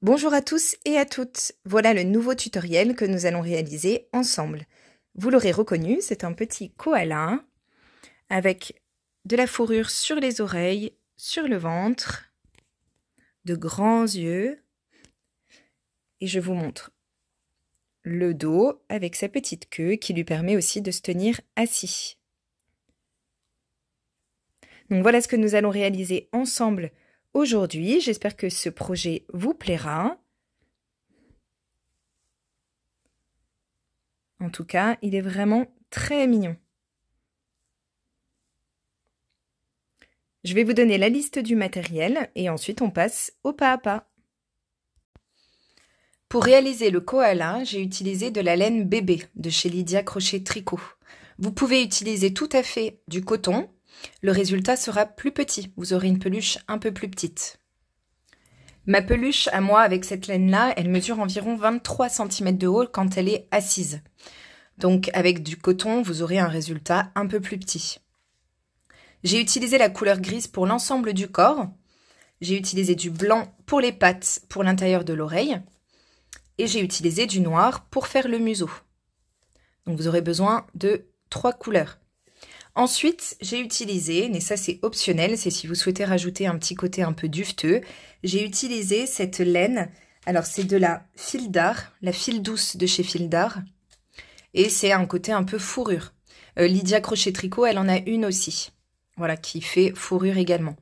Bonjour à tous et à toutes. Voilà le nouveau tutoriel que nous allons réaliser ensemble. Vous l'aurez reconnu, c'est un petit koala avec de la fourrure sur les oreilles, sur le ventre, de grands yeux. Et je vous montre le dos avec sa petite queue qui lui permet aussi de se tenir assis. Donc voilà ce que nous allons réaliser ensemble aujourd'hui. J'espère que ce projet vous plaira. En tout cas, il est vraiment très mignon. Je vais vous donner la liste du matériel et ensuite on passe au pas à pas. Pour réaliser le koala, j'ai utilisé de la laine bébé de chez Lydia Crochet Tricot. Vous pouvez utiliser tout à fait du coton, le résultat sera plus petit, vous aurez une peluche un peu plus petite. Ma peluche, à moi, avec cette laine-là, elle mesure environ 23 cm de haut quand elle est assise. Donc avec du coton, vous aurez un résultat un peu plus petit. J'ai utilisé la couleur grise pour l'ensemble du corps. J'ai utilisé du blanc pour les pattes, pour l'intérieur de l'oreille. Et j'ai utilisé du noir pour faire le museau. Donc vous aurez besoin de trois couleurs. Ensuite, j'ai utilisé, mais ça c'est optionnel, c'est si vous souhaitez rajouter un petit côté un peu dufteux, j'ai utilisé cette laine. Alors c'est de la fil d'art, la fil douce de chez fil d'art. Et c'est un côté un peu fourrure. Euh, Lydia Crochet Tricot, elle en a une aussi. Voilà, qui fait fourrure également.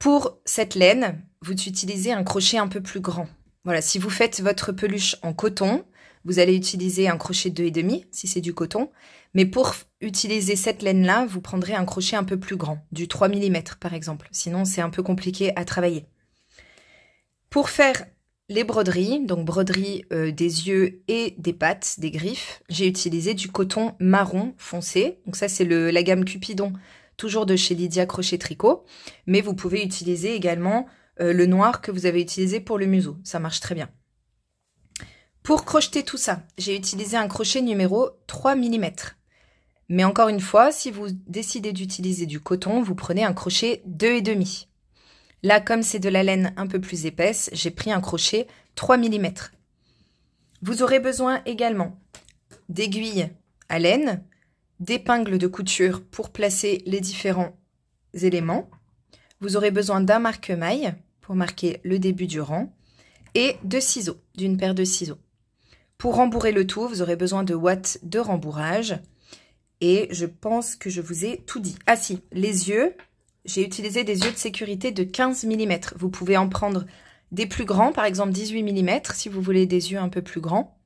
Pour cette laine, vous utilisez un crochet un peu plus grand. Voilà, si vous faites votre peluche en coton, vous allez utiliser un crochet de 2,5 si c'est du coton. Mais pour utiliser cette laine-là, vous prendrez un crochet un peu plus grand, du 3 mm par exemple. Sinon, c'est un peu compliqué à travailler. Pour faire les broderies, donc broderies euh, des yeux et des pattes, des griffes, j'ai utilisé du coton marron foncé. Donc ça, c'est la gamme Cupidon, toujours de chez Lydia Crochet Tricot. Mais vous pouvez utiliser également euh, le noir que vous avez utilisé pour le museau. Ça marche très bien. Pour crocheter tout ça, j'ai utilisé un crochet numéro 3 mm. Mais encore une fois, si vous décidez d'utiliser du coton, vous prenez un crochet et demi. Là, comme c'est de la laine un peu plus épaisse, j'ai pris un crochet 3 mm. Vous aurez besoin également d'aiguilles à laine, d'épingles de couture pour placer les différents éléments. Vous aurez besoin d'un marque-maille pour marquer le début du rang et de ciseaux, d'une paire de ciseaux. Pour rembourrer le tout, vous aurez besoin de watts de rembourrage, et je pense que je vous ai tout dit. Ah si, les yeux. J'ai utilisé des yeux de sécurité de 15 mm. Vous pouvez en prendre des plus grands, par exemple 18 mm, si vous voulez des yeux un peu plus grands.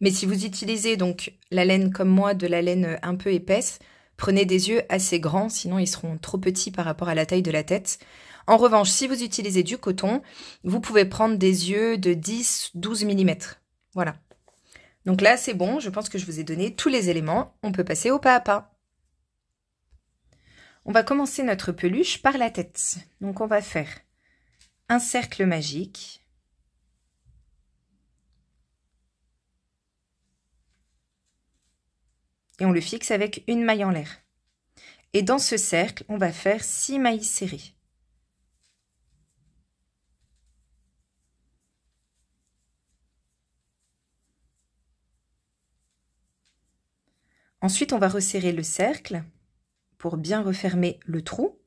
Mais si vous utilisez donc la laine comme moi, de la laine un peu épaisse, prenez des yeux assez grands, sinon ils seront trop petits par rapport à la taille de la tête. En revanche, si vous utilisez du coton, vous pouvez prendre des yeux de 10-12 mm. Voilà. Donc là, c'est bon, je pense que je vous ai donné tous les éléments. On peut passer au pas à pas. On va commencer notre peluche par la tête. Donc on va faire un cercle magique. Et on le fixe avec une maille en l'air. Et dans ce cercle, on va faire 6 mailles serrées. Ensuite, on va resserrer le cercle pour bien refermer le trou.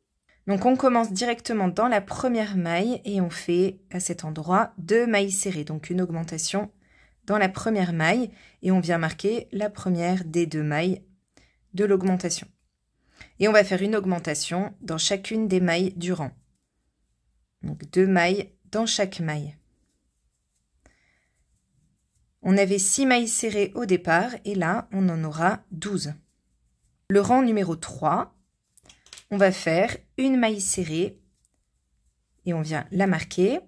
Donc on commence directement dans la première maille et on fait à cet endroit deux mailles serrées, donc une augmentation dans la première maille et on vient marquer la première des deux mailles de l'augmentation. Et on va faire une augmentation dans chacune des mailles du rang. Donc deux mailles dans chaque maille. On avait 6 mailles serrées au départ et là, on en aura 12. Le rang numéro 3, on va faire une maille serrée et on vient la marquer.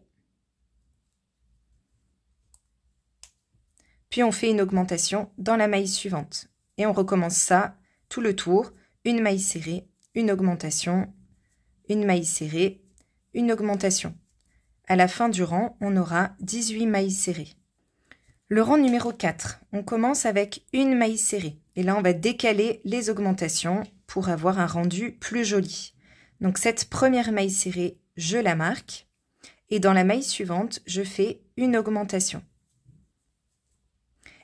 Puis on fait une augmentation dans la maille suivante. Et on recommence ça tout le tour. Une maille serrée, une augmentation, une maille serrée, une augmentation. À la fin du rang, on aura 18 mailles serrées. Le rang numéro 4, on commence avec une maille serrée. Et là, on va décaler les augmentations pour avoir un rendu plus joli. Donc cette première maille serrée, je la marque. Et dans la maille suivante, je fais une augmentation.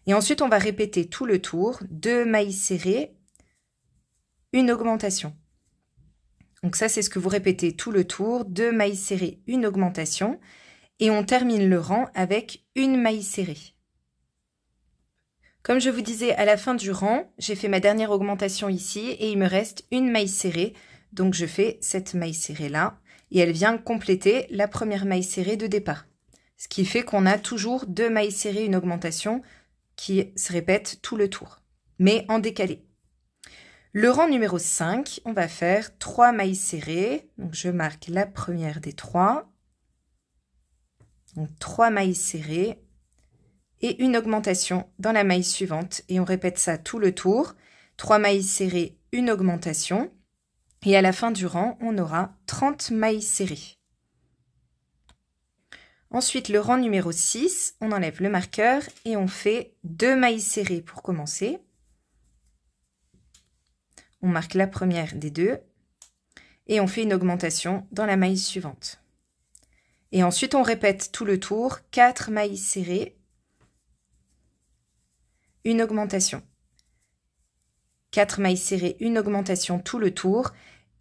Et ensuite, on va répéter tout le tour. Deux mailles serrées, une augmentation. Donc ça, c'est ce que vous répétez tout le tour. Deux mailles serrées, une augmentation. Et on termine le rang avec une maille serrée. Comme je vous disais à la fin du rang, j'ai fait ma dernière augmentation ici et il me reste une maille serrée. Donc je fais cette maille serrée là et elle vient compléter la première maille serrée de départ. Ce qui fait qu'on a toujours deux mailles serrées, une augmentation qui se répète tout le tour, mais en décalé. Le rang numéro 5, on va faire trois mailles serrées. Donc je marque la première des trois. Donc trois mailles serrées et une augmentation dans la maille suivante. Et on répète ça tout le tour. Trois mailles serrées, une augmentation. Et à la fin du rang, on aura 30 mailles serrées. Ensuite, le rang numéro 6, on enlève le marqueur et on fait deux mailles serrées pour commencer. On marque la première des deux et on fait une augmentation dans la maille suivante. Et ensuite, on répète tout le tour, 4 mailles serrées, une augmentation. 4 mailles serrées, une augmentation tout le tour.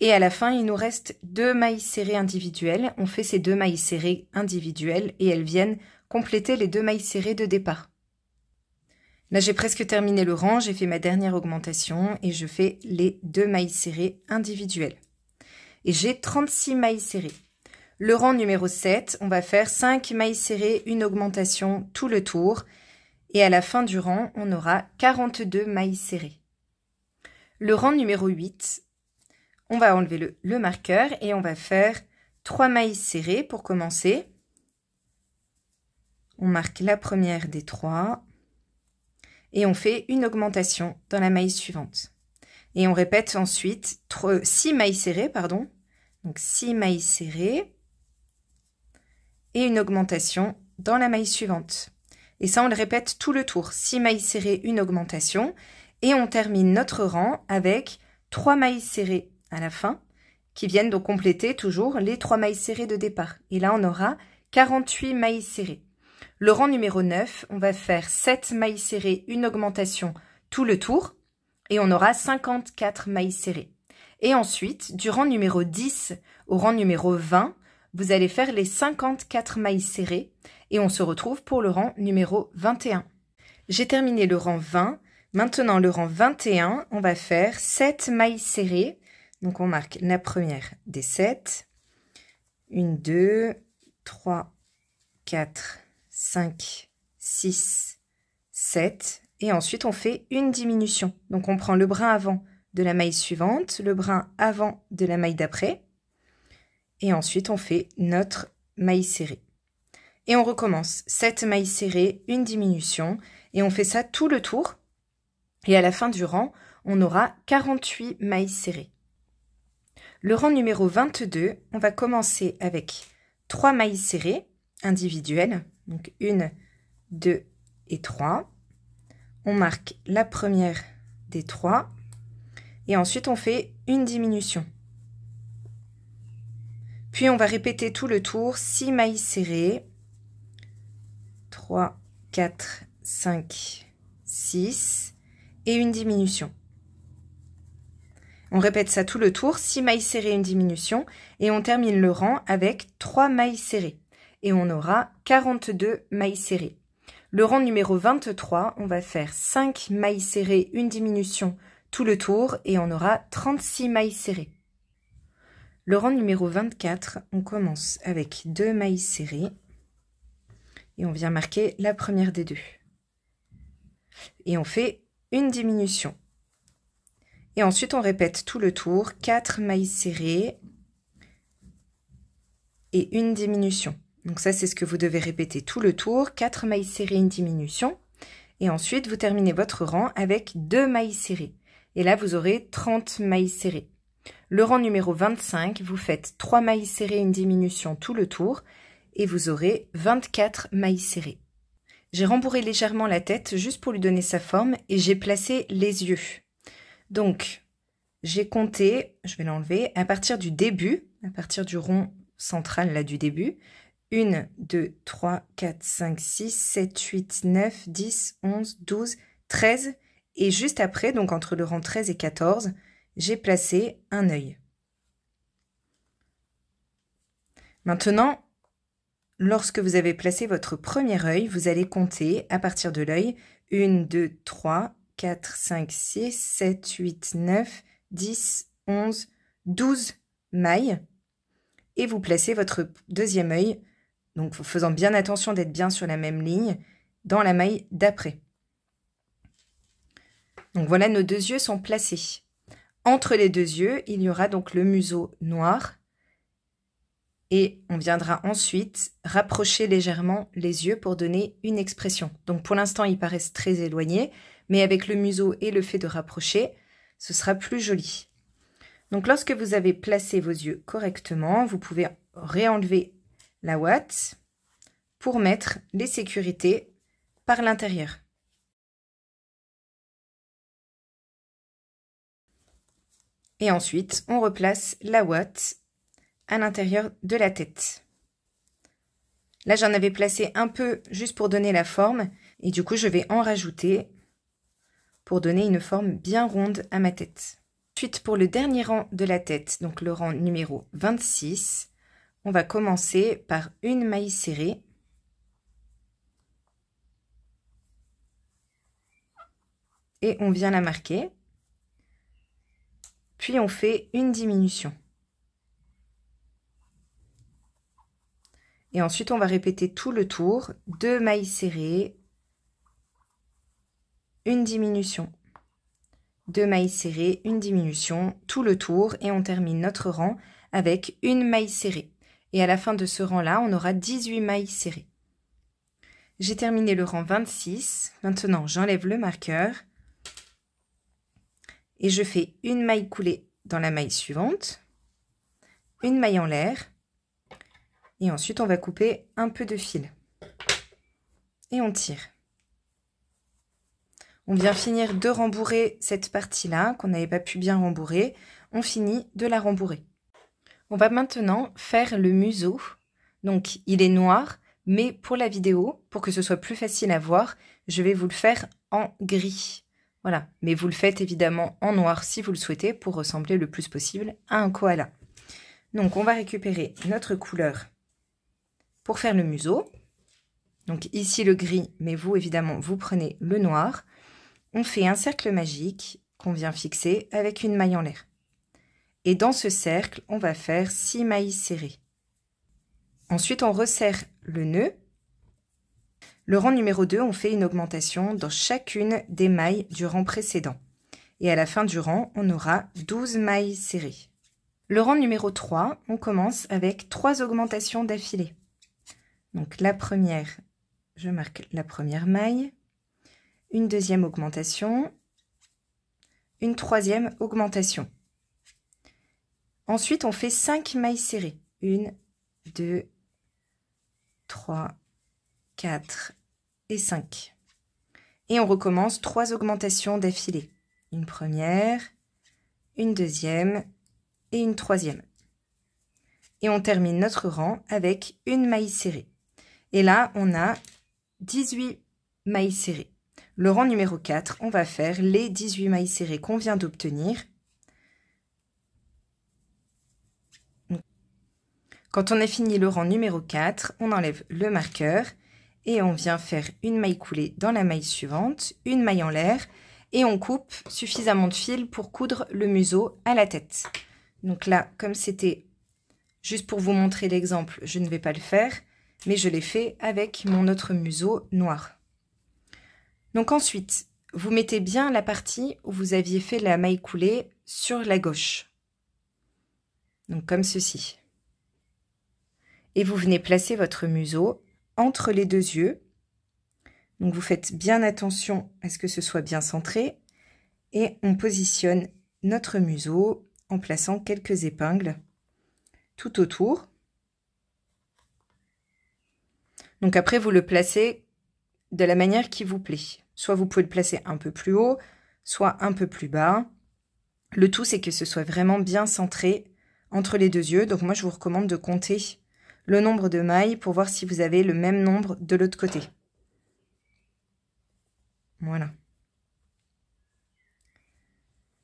Et à la fin, il nous reste deux mailles serrées individuelles. On fait ces deux mailles serrées individuelles et elles viennent compléter les deux mailles serrées de départ. Là, j'ai presque terminé le rang, j'ai fait ma dernière augmentation et je fais les deux mailles serrées individuelles. Et j'ai 36 mailles serrées. Le rang numéro 7, on va faire 5 mailles serrées, une augmentation tout le tour et à la fin du rang, on aura 42 mailles serrées. Le rang numéro 8, on va enlever le, marqueur et on va faire 3 mailles serrées pour commencer. On marque la première des 3 et on fait une augmentation dans la maille suivante. Et on répète ensuite 6 mailles serrées, pardon. Donc 6 mailles serrées et une augmentation dans la maille suivante. Et ça, on le répète tout le tour. 6 mailles serrées, une augmentation. Et on termine notre rang avec 3 mailles serrées à la fin, qui viennent donc compléter toujours les 3 mailles serrées de départ. Et là, on aura 48 mailles serrées. Le rang numéro 9, on va faire 7 mailles serrées, une augmentation tout le tour. Et on aura 54 mailles serrées. Et ensuite, du rang numéro 10 au rang numéro 20, vous allez faire les 54 mailles serrées et on se retrouve pour le rang numéro 21. J'ai terminé le rang 20. Maintenant, le rang 21, on va faire 7 mailles serrées. Donc, on marque la première des 7. 1, 2, 3, 4, 5, 6, 7. Et ensuite, on fait une diminution. Donc, on prend le brin avant de la maille suivante, le brin avant de la maille d'après. Et ensuite, on fait notre maille serrée. Et on recommence 7 mailles serrées, une diminution. Et on fait ça tout le tour. Et à la fin du rang, on aura 48 mailles serrées. Le rang numéro 22, on va commencer avec 3 mailles serrées individuelles. Donc une deux et trois On marque la première des trois Et ensuite, on fait une diminution. Puis on va répéter tout le tour, 6 mailles serrées, 3, 4, 5, 6 et une diminution. On répète ça tout le tour, 6 mailles serrées, une diminution, et on termine le rang avec 3 mailles serrées. Et on aura 42 mailles serrées. Le rang numéro 23, on va faire 5 mailles serrées, une diminution tout le tour, et on aura 36 mailles serrées. Le rang numéro 24, on commence avec deux mailles serrées et on vient marquer la première des deux. Et on fait une diminution. Et ensuite, on répète tout le tour, 4 mailles serrées et une diminution. Donc ça, c'est ce que vous devez répéter tout le tour, 4 mailles serrées, une diminution. Et ensuite, vous terminez votre rang avec deux mailles serrées. Et là, vous aurez 30 mailles serrées. Le rang numéro 25, vous faites 3 mailles serrées, une diminution tout le tour et vous aurez 24 mailles serrées. J'ai rembourré légèrement la tête juste pour lui donner sa forme et j'ai placé les yeux. Donc, j'ai compté, je vais l'enlever, à partir du début, à partir du rond central là du début, 1, 2, 3, 4, 5, 6, 7, 8, 9, 10, 11, 12, 13, et juste après, donc entre le rang 13 et 14, j'ai placé un œil. Maintenant, lorsque vous avez placé votre premier œil, vous allez compter à partir de l'œil 1, 2, 3, 4, 5, 6, 7, 8, 9, 10, 11, 12 mailles. Et vous placez votre deuxième œil, donc faisant bien attention d'être bien sur la même ligne, dans la maille d'après. Donc voilà, nos deux yeux sont placés. Entre les deux yeux, il y aura donc le museau noir et on viendra ensuite rapprocher légèrement les yeux pour donner une expression. Donc pour l'instant, ils paraissent très éloignés, mais avec le museau et le fait de rapprocher, ce sera plus joli. Donc lorsque vous avez placé vos yeux correctement, vous pouvez réenlever la ouate pour mettre les sécurités par l'intérieur. Et ensuite, on replace la ouate à l'intérieur de la tête. Là, j'en avais placé un peu juste pour donner la forme. Et du coup, je vais en rajouter pour donner une forme bien ronde à ma tête. Ensuite, pour le dernier rang de la tête, donc le rang numéro 26, on va commencer par une maille serrée. Et on vient la marquer puis on fait une diminution. Et ensuite, on va répéter tout le tour. Deux mailles serrées, une diminution. Deux mailles serrées, une diminution, tout le tour. Et on termine notre rang avec une maille serrée. Et à la fin de ce rang-là, on aura 18 mailles serrées. J'ai terminé le rang 26. Maintenant, j'enlève le marqueur et je fais une maille coulée dans la maille suivante, une maille en l'air, et ensuite on va couper un peu de fil. Et on tire. On vient finir de rembourrer cette partie-là qu'on n'avait pas pu bien rembourrer. On finit de la rembourrer. On va maintenant faire le museau. Donc il est noir, mais pour la vidéo, pour que ce soit plus facile à voir, je vais vous le faire en gris. Voilà. Mais vous le faites évidemment en noir si vous le souhaitez pour ressembler le plus possible à un koala. Donc on va récupérer notre couleur pour faire le museau. Donc ici le gris, mais vous évidemment vous prenez le noir. On fait un cercle magique qu'on vient fixer avec une maille en l'air. Et dans ce cercle, on va faire 6 mailles serrées. Ensuite, on resserre le nœud le rang numéro 2, on fait une augmentation dans chacune des mailles du rang précédent. Et à la fin du rang, on aura 12 mailles serrées. Le rang numéro 3, on commence avec 3 augmentations d'affilée. Donc la première, je marque la première maille, une deuxième augmentation, une troisième augmentation. Ensuite, on fait 5 mailles serrées. 1, 2, 3, 4, et 5. Et on recommence trois augmentations d'affilée. Une première, une deuxième et une troisième. Et on termine notre rang avec une maille serrée. Et là, on a 18 mailles serrées. Le rang numéro 4, on va faire les 18 mailles serrées qu'on vient d'obtenir. Quand on a fini le rang numéro 4, on enlève le marqueur et on vient faire une maille coulée dans la maille suivante, une maille en l'air et on coupe suffisamment de fil pour coudre le museau à la tête. Donc là, comme c'était juste pour vous montrer l'exemple, je ne vais pas le faire, mais je l'ai fait avec mon autre museau noir. Donc ensuite, vous mettez bien la partie où vous aviez fait la maille coulée sur la gauche. Donc comme ceci. Et vous venez placer votre museau entre les deux yeux. Donc vous faites bien attention à ce que ce soit bien centré. Et on positionne notre museau en plaçant quelques épingles tout autour. Donc après, vous le placez de la manière qui vous plaît. Soit vous pouvez le placer un peu plus haut, soit un peu plus bas. Le tout, c'est que ce soit vraiment bien centré entre les deux yeux. Donc moi, je vous recommande de compter le nombre de mailles pour voir si vous avez le même nombre de l'autre côté. Voilà.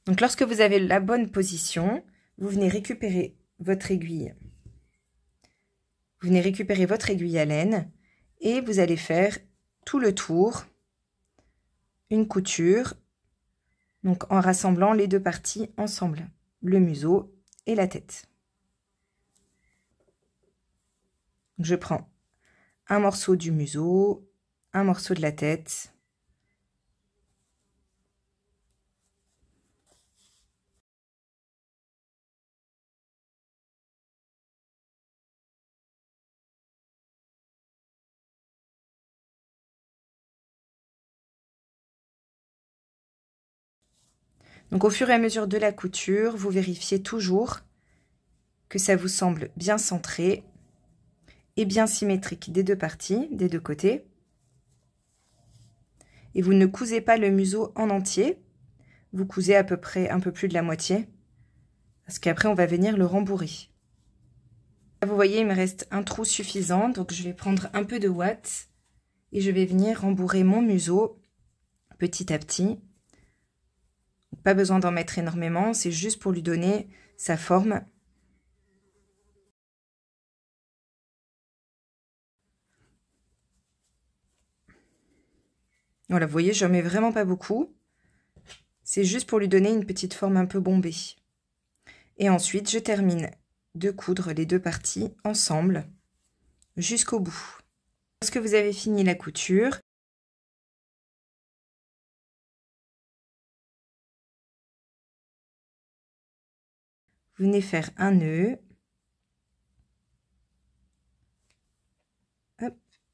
Donc lorsque vous avez la bonne position, vous venez récupérer votre aiguille. Vous venez récupérer votre aiguille à laine et vous allez faire tout le tour, une couture, donc en rassemblant les deux parties ensemble, le museau et la tête. Je prends un morceau du museau, un morceau de la tête. Donc au fur et à mesure de la couture, vous vérifiez toujours que ça vous semble bien centré et bien symétrique des deux parties, des deux côtés. Et vous ne cousez pas le museau en entier, vous cousez à peu près un peu plus de la moitié, parce qu'après on va venir le rembourrer. vous voyez, il me reste un trou suffisant, donc je vais prendre un peu de watts et je vais venir rembourrer mon museau petit à petit. Pas besoin d'en mettre énormément, c'est juste pour lui donner sa forme Voilà, vous voyez, je mets vraiment pas beaucoup. C'est juste pour lui donner une petite forme un peu bombée. Et ensuite, je termine de coudre les deux parties ensemble jusqu'au bout. Lorsque vous avez fini la couture, vous venez faire un nœud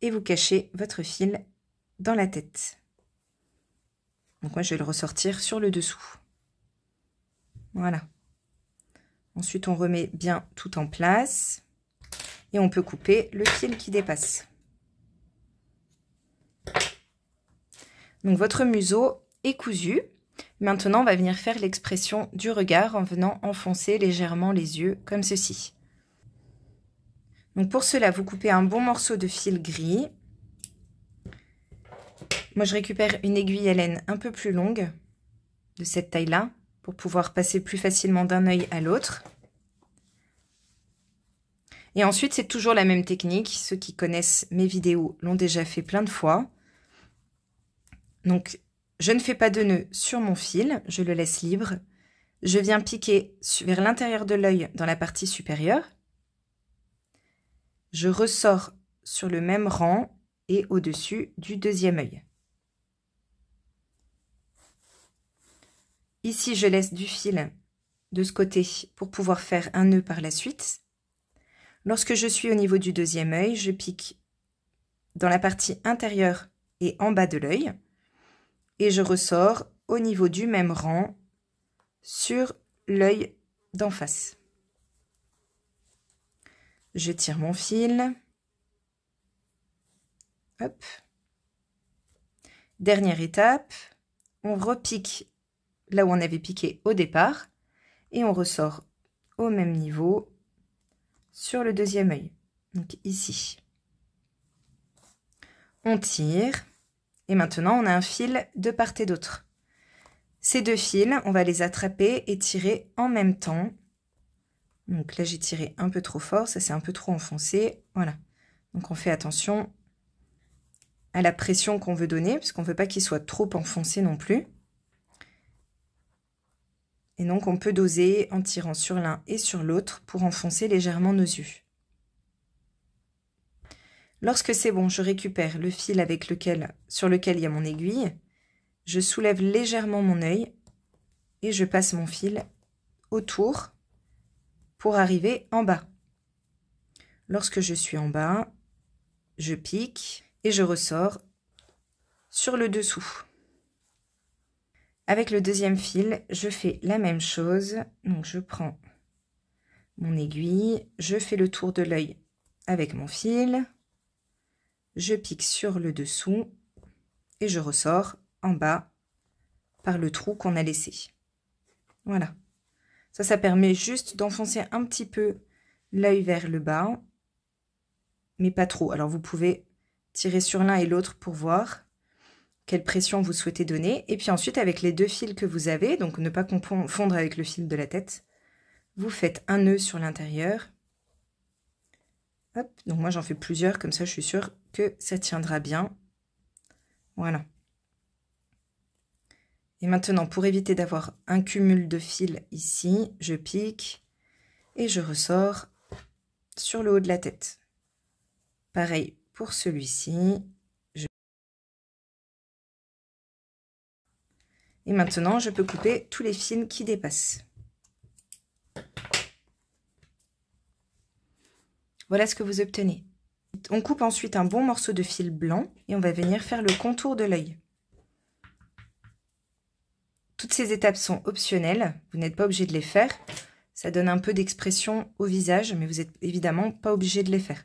et vous cachez votre fil dans la tête. Donc moi, je vais le ressortir sur le dessous. Voilà. Ensuite, on remet bien tout en place. Et on peut couper le fil qui dépasse. Donc votre museau est cousu. Maintenant, on va venir faire l'expression du regard en venant enfoncer légèrement les yeux comme ceci. Donc pour cela, vous coupez un bon morceau de fil gris moi, je récupère une aiguille à laine un peu plus longue, de cette taille-là, pour pouvoir passer plus facilement d'un œil à l'autre. Et ensuite, c'est toujours la même technique. Ceux qui connaissent mes vidéos l'ont déjà fait plein de fois. Donc, je ne fais pas de nœud sur mon fil, je le laisse libre. Je viens piquer vers l'intérieur de l'œil dans la partie supérieure. Je ressors sur le même rang et au-dessus du deuxième œil. Ici, je laisse du fil de ce côté pour pouvoir faire un nœud par la suite. Lorsque je suis au niveau du deuxième œil, je pique dans la partie intérieure et en bas de l'œil et je ressors au niveau du même rang sur l'œil d'en face. Je tire mon fil. Hop. Dernière étape, on repique là où on avait piqué au départ et on ressort au même niveau sur le deuxième œil. Donc ici. On tire et maintenant on a un fil de part et d'autre. Ces deux fils, on va les attraper et tirer en même temps. Donc là j'ai tiré un peu trop fort, ça c'est un peu trop enfoncé. Voilà. Donc on fait attention à la pression qu'on veut donner, parce qu'on ne veut pas qu'il soit trop enfoncé non plus. Et donc on peut doser en tirant sur l'un et sur l'autre pour enfoncer légèrement nos yeux. Lorsque c'est bon, je récupère le fil avec lequel, sur lequel il y a mon aiguille, je soulève légèrement mon œil et je passe mon fil autour pour arriver en bas. Lorsque je suis en bas, je pique et je ressors sur le dessous. Avec le deuxième fil, je fais la même chose. Donc je prends mon aiguille, je fais le tour de l'œil avec mon fil, je pique sur le dessous et je ressors en bas par le trou qu'on a laissé. Voilà. Ça, ça permet juste d'enfoncer un petit peu l'œil vers le bas, mais pas trop. Alors vous pouvez tirer sur l'un et l'autre pour voir quelle pression vous souhaitez donner. Et puis ensuite, avec les deux fils que vous avez, donc ne pas confondre avec le fil de la tête, vous faites un nœud sur l'intérieur. donc moi j'en fais plusieurs, comme ça je suis sûre que ça tiendra bien. Voilà. Et maintenant, pour éviter d'avoir un cumul de fils ici, je pique et je ressors sur le haut de la tête. Pareil pour celui-ci. Et maintenant, je peux couper tous les fils qui dépassent. Voilà ce que vous obtenez. On coupe ensuite un bon morceau de fil blanc et on va venir faire le contour de l'œil. Toutes ces étapes sont optionnelles, vous n'êtes pas obligé de les faire. Ça donne un peu d'expression au visage, mais vous n'êtes évidemment pas obligé de les faire.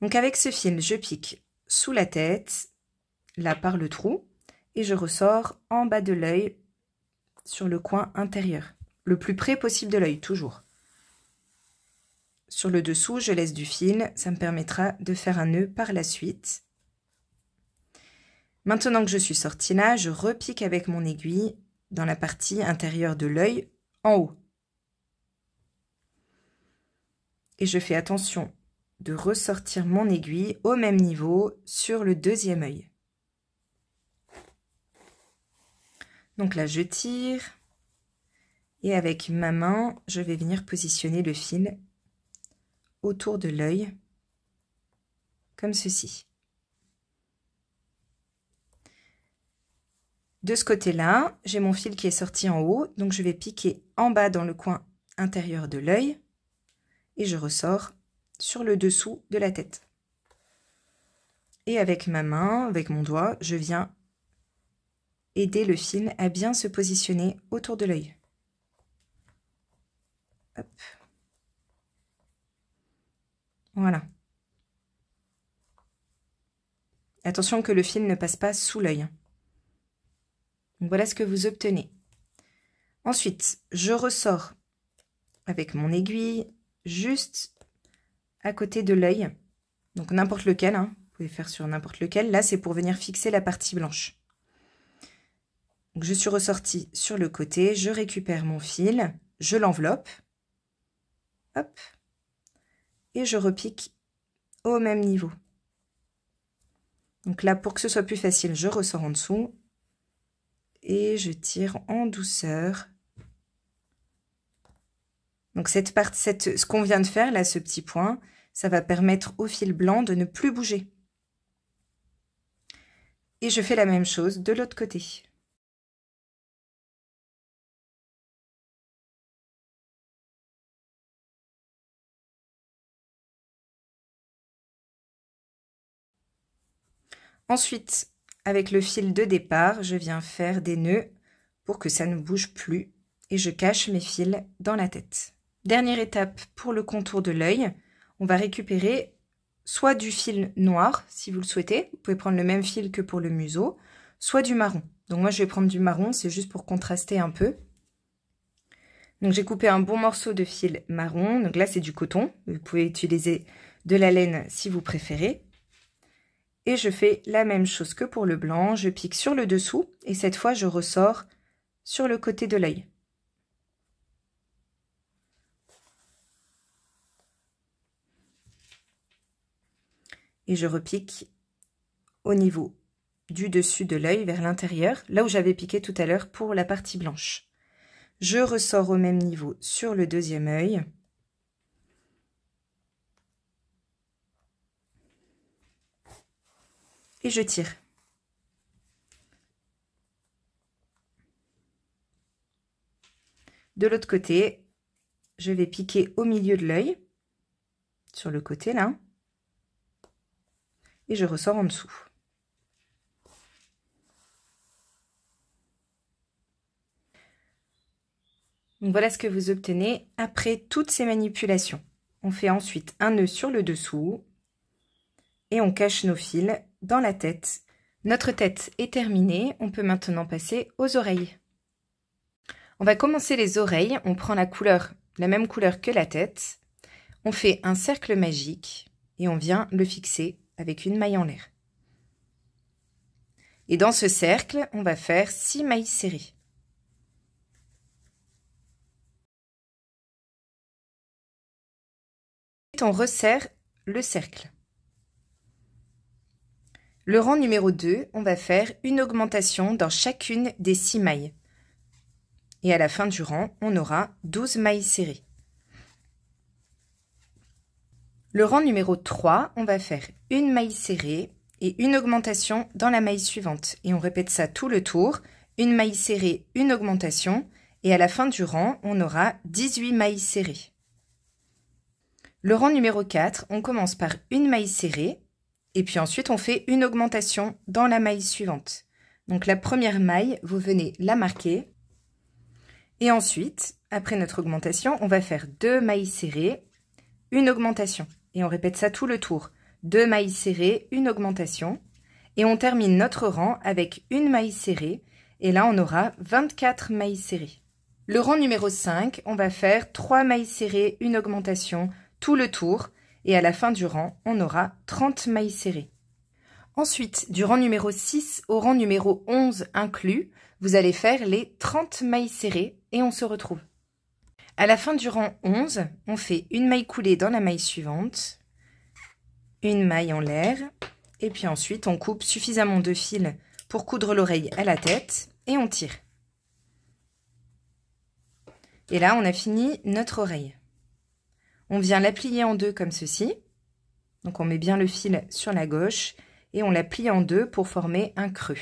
Donc avec ce fil, je pique sous la tête, là par le trou, et je ressors en bas de l'œil sur le coin intérieur, le plus près possible de l'œil toujours. Sur le dessous, je laisse du fil, ça me permettra de faire un nœud par la suite. Maintenant que je suis sortie là, je repique avec mon aiguille dans la partie intérieure de l'œil en haut. Et je fais attention de ressortir mon aiguille au même niveau sur le deuxième œil. Donc là, je tire. Et avec ma main, je vais venir positionner le fil autour de l'œil, comme ceci. De ce côté-là, j'ai mon fil qui est sorti en haut, donc je vais piquer en bas dans le coin intérieur de l'œil et je ressors sur le dessous de la tête. Et avec ma main, avec mon doigt, je viens aider le film à bien se positionner autour de l'œil. Voilà. Attention que le film ne passe pas sous l'œil. Voilà ce que vous obtenez. Ensuite, je ressors avec mon aiguille juste à côté de l'œil. Donc n'importe lequel, hein. vous pouvez faire sur n'importe lequel. Là, c'est pour venir fixer la partie blanche je suis ressortie sur le côté, je récupère mon fil, je l'enveloppe, hop, et je repique au même niveau. Donc là, pour que ce soit plus facile, je ressors en dessous et je tire en douceur. Donc cette ce qu'on vient de faire, là, ce petit point, ça va permettre au fil blanc de ne plus bouger. Et je fais la même chose de l'autre côté. Ensuite, avec le fil de départ, je viens faire des nœuds pour que ça ne bouge plus et je cache mes fils dans la tête. Dernière étape pour le contour de l'œil, on va récupérer soit du fil noir, si vous le souhaitez, vous pouvez prendre le même fil que pour le museau, soit du marron. Donc moi je vais prendre du marron, c'est juste pour contraster un peu. Donc j'ai coupé un bon morceau de fil marron, donc là c'est du coton, vous pouvez utiliser de la laine si vous préférez. Et je fais la même chose que pour le blanc, je pique sur le dessous et cette fois je ressors sur le côté de l'œil. Et je repique au niveau du dessus de l'œil vers l'intérieur, là où j'avais piqué tout à l'heure pour la partie blanche. Je ressors au même niveau sur le deuxième œil. et je tire. De l'autre côté, je vais piquer au milieu de l'œil, sur le côté là, et je ressors en dessous. voilà ce que vous obtenez après toutes ces manipulations. On fait ensuite un nœud sur le dessous et on cache nos fils dans la tête. Notre tête est terminée, on peut maintenant passer aux oreilles. On va commencer les oreilles, on prend la couleur, la même couleur que la tête, on fait un cercle magique et on vient le fixer avec une maille en l'air. Et dans ce cercle, on va faire 6 mailles serrées. on resserre le cercle. Le rang numéro 2, on va faire une augmentation dans chacune des 6 mailles. Et à la fin du rang, on aura 12 mailles serrées. Le rang numéro 3, on va faire une maille serrée et une augmentation dans la maille suivante. Et on répète ça tout le tour. Une maille serrée, une augmentation. Et à la fin du rang, on aura 18 mailles serrées. Le rang numéro 4, on commence par une maille serrée et puis ensuite, on fait une augmentation dans la maille suivante. Donc la première maille, vous venez la marquer. Et ensuite, après notre augmentation, on va faire deux mailles serrées, une augmentation. Et on répète ça tout le tour. Deux mailles serrées, une augmentation. Et on termine notre rang avec une maille serrée. Et là, on aura 24 mailles serrées. Le rang numéro 5, on va faire trois mailles serrées, une augmentation, tout le tour et à la fin du rang, on aura 30 mailles serrées. Ensuite, du rang numéro 6 au rang numéro 11 inclus, vous allez faire les 30 mailles serrées et on se retrouve. À la fin du rang 11, on fait une maille coulée dans la maille suivante, une maille en l'air, et puis ensuite on coupe suffisamment de fil pour coudre l'oreille à la tête et on tire. Et là, on a fini notre oreille. On vient la plier en deux comme ceci. Donc on met bien le fil sur la gauche et on la plie en deux pour former un creux.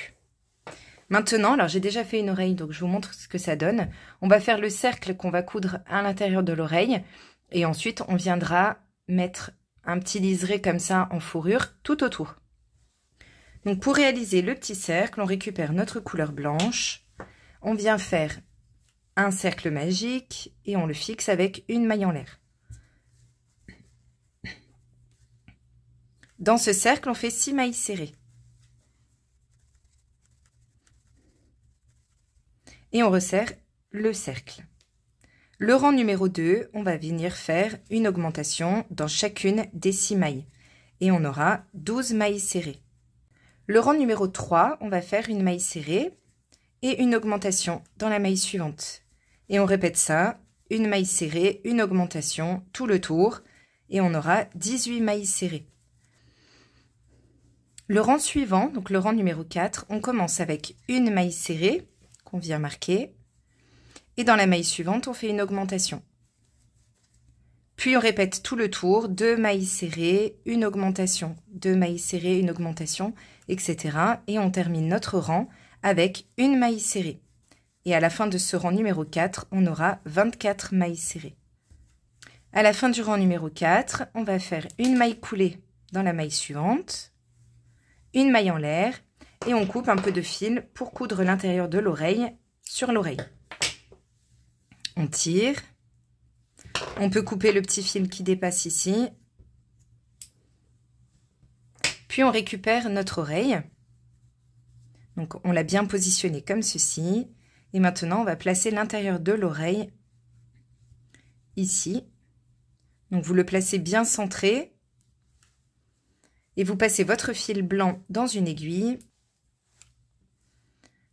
Maintenant, alors j'ai déjà fait une oreille, donc je vous montre ce que ça donne. On va faire le cercle qu'on va coudre à l'intérieur de l'oreille et ensuite on viendra mettre un petit liseré comme ça en fourrure tout autour. Donc pour réaliser le petit cercle, on récupère notre couleur blanche, on vient faire un cercle magique et on le fixe avec une maille en l'air. Dans ce cercle, on fait 6 mailles serrées. Et on resserre le cercle. Le rang numéro 2, on va venir faire une augmentation dans chacune des 6 mailles. Et on aura 12 mailles serrées. Le rang numéro 3, on va faire une maille serrée et une augmentation dans la maille suivante. Et on répète ça, une maille serrée, une augmentation, tout le tour. Et on aura 18 mailles serrées. Le rang suivant, donc le rang numéro 4, on commence avec une maille serrée qu'on vient marquer. Et dans la maille suivante, on fait une augmentation. Puis on répète tout le tour, deux mailles serrées, une augmentation, deux mailles serrées, une augmentation, etc. Et on termine notre rang avec une maille serrée. Et à la fin de ce rang numéro 4, on aura 24 mailles serrées. À la fin du rang numéro 4, on va faire une maille coulée dans la maille suivante, une maille en l'air et on coupe un peu de fil pour coudre l'intérieur de l'oreille sur l'oreille. On tire. On peut couper le petit fil qui dépasse ici. Puis on récupère notre oreille. Donc on l'a bien positionnée comme ceci. Et maintenant on va placer l'intérieur de l'oreille ici. Donc vous le placez bien centré et vous passez votre fil blanc dans une aiguille.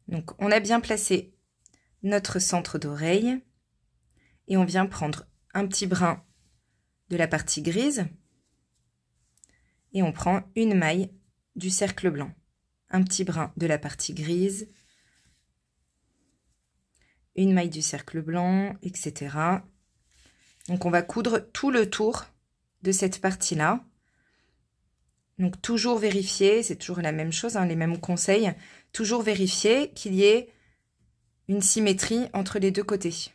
Donc on a bien placé notre centre d'oreille et on vient prendre un petit brin de la partie grise et on prend une maille du cercle blanc, un petit brin de la partie grise, une maille du cercle blanc, etc. Donc on va coudre tout le tour de cette partie-là donc toujours vérifier, c'est toujours la même chose, hein, les mêmes conseils, toujours vérifier qu'il y ait une symétrie entre les deux côtés.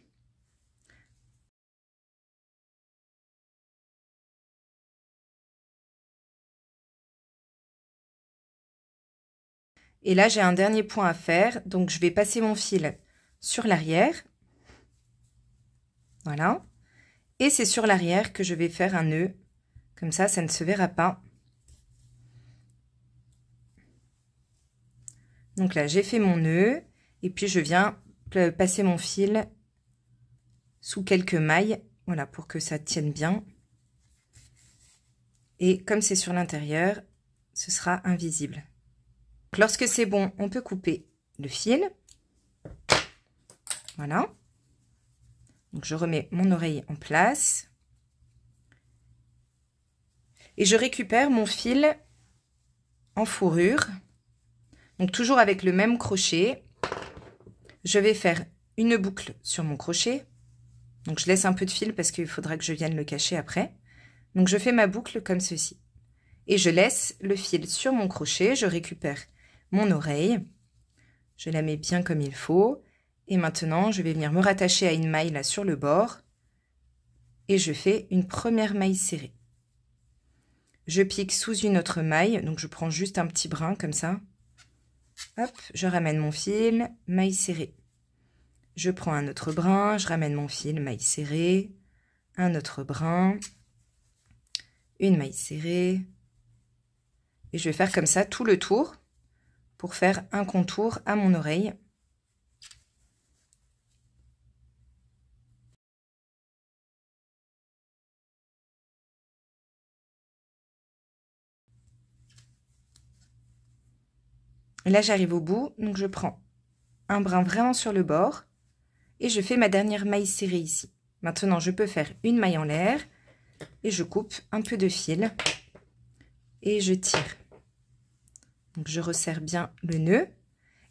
Et là, j'ai un dernier point à faire, donc je vais passer mon fil sur l'arrière. Voilà. Et c'est sur l'arrière que je vais faire un nœud. Comme ça, ça ne se verra pas. Donc là, j'ai fait mon nœud et puis je viens passer mon fil sous quelques mailles, voilà, pour que ça tienne bien. Et comme c'est sur l'intérieur, ce sera invisible. lorsque c'est bon, on peut couper le fil. Voilà. Donc je remets mon oreille en place. Et je récupère mon fil en fourrure. Donc toujours avec le même crochet, je vais faire une boucle sur mon crochet. Donc je laisse un peu de fil parce qu'il faudra que je vienne le cacher après. Donc je fais ma boucle comme ceci. Et je laisse le fil sur mon crochet, je récupère mon oreille, je la mets bien comme il faut. Et maintenant, je vais venir me rattacher à une maille là sur le bord. Et je fais une première maille serrée. Je pique sous une autre maille, donc je prends juste un petit brin comme ça, je ramène mon fil, maille serrée. Je prends un autre brin, je ramène mon fil, maille serrée, un autre brin, une maille serrée. Et je vais faire comme ça tout le tour pour faire un contour à mon oreille. là, j'arrive au bout, donc je prends un brin vraiment sur le bord et je fais ma dernière maille serrée ici. Maintenant, je peux faire une maille en l'air et je coupe un peu de fil et je tire. Donc, je resserre bien le nœud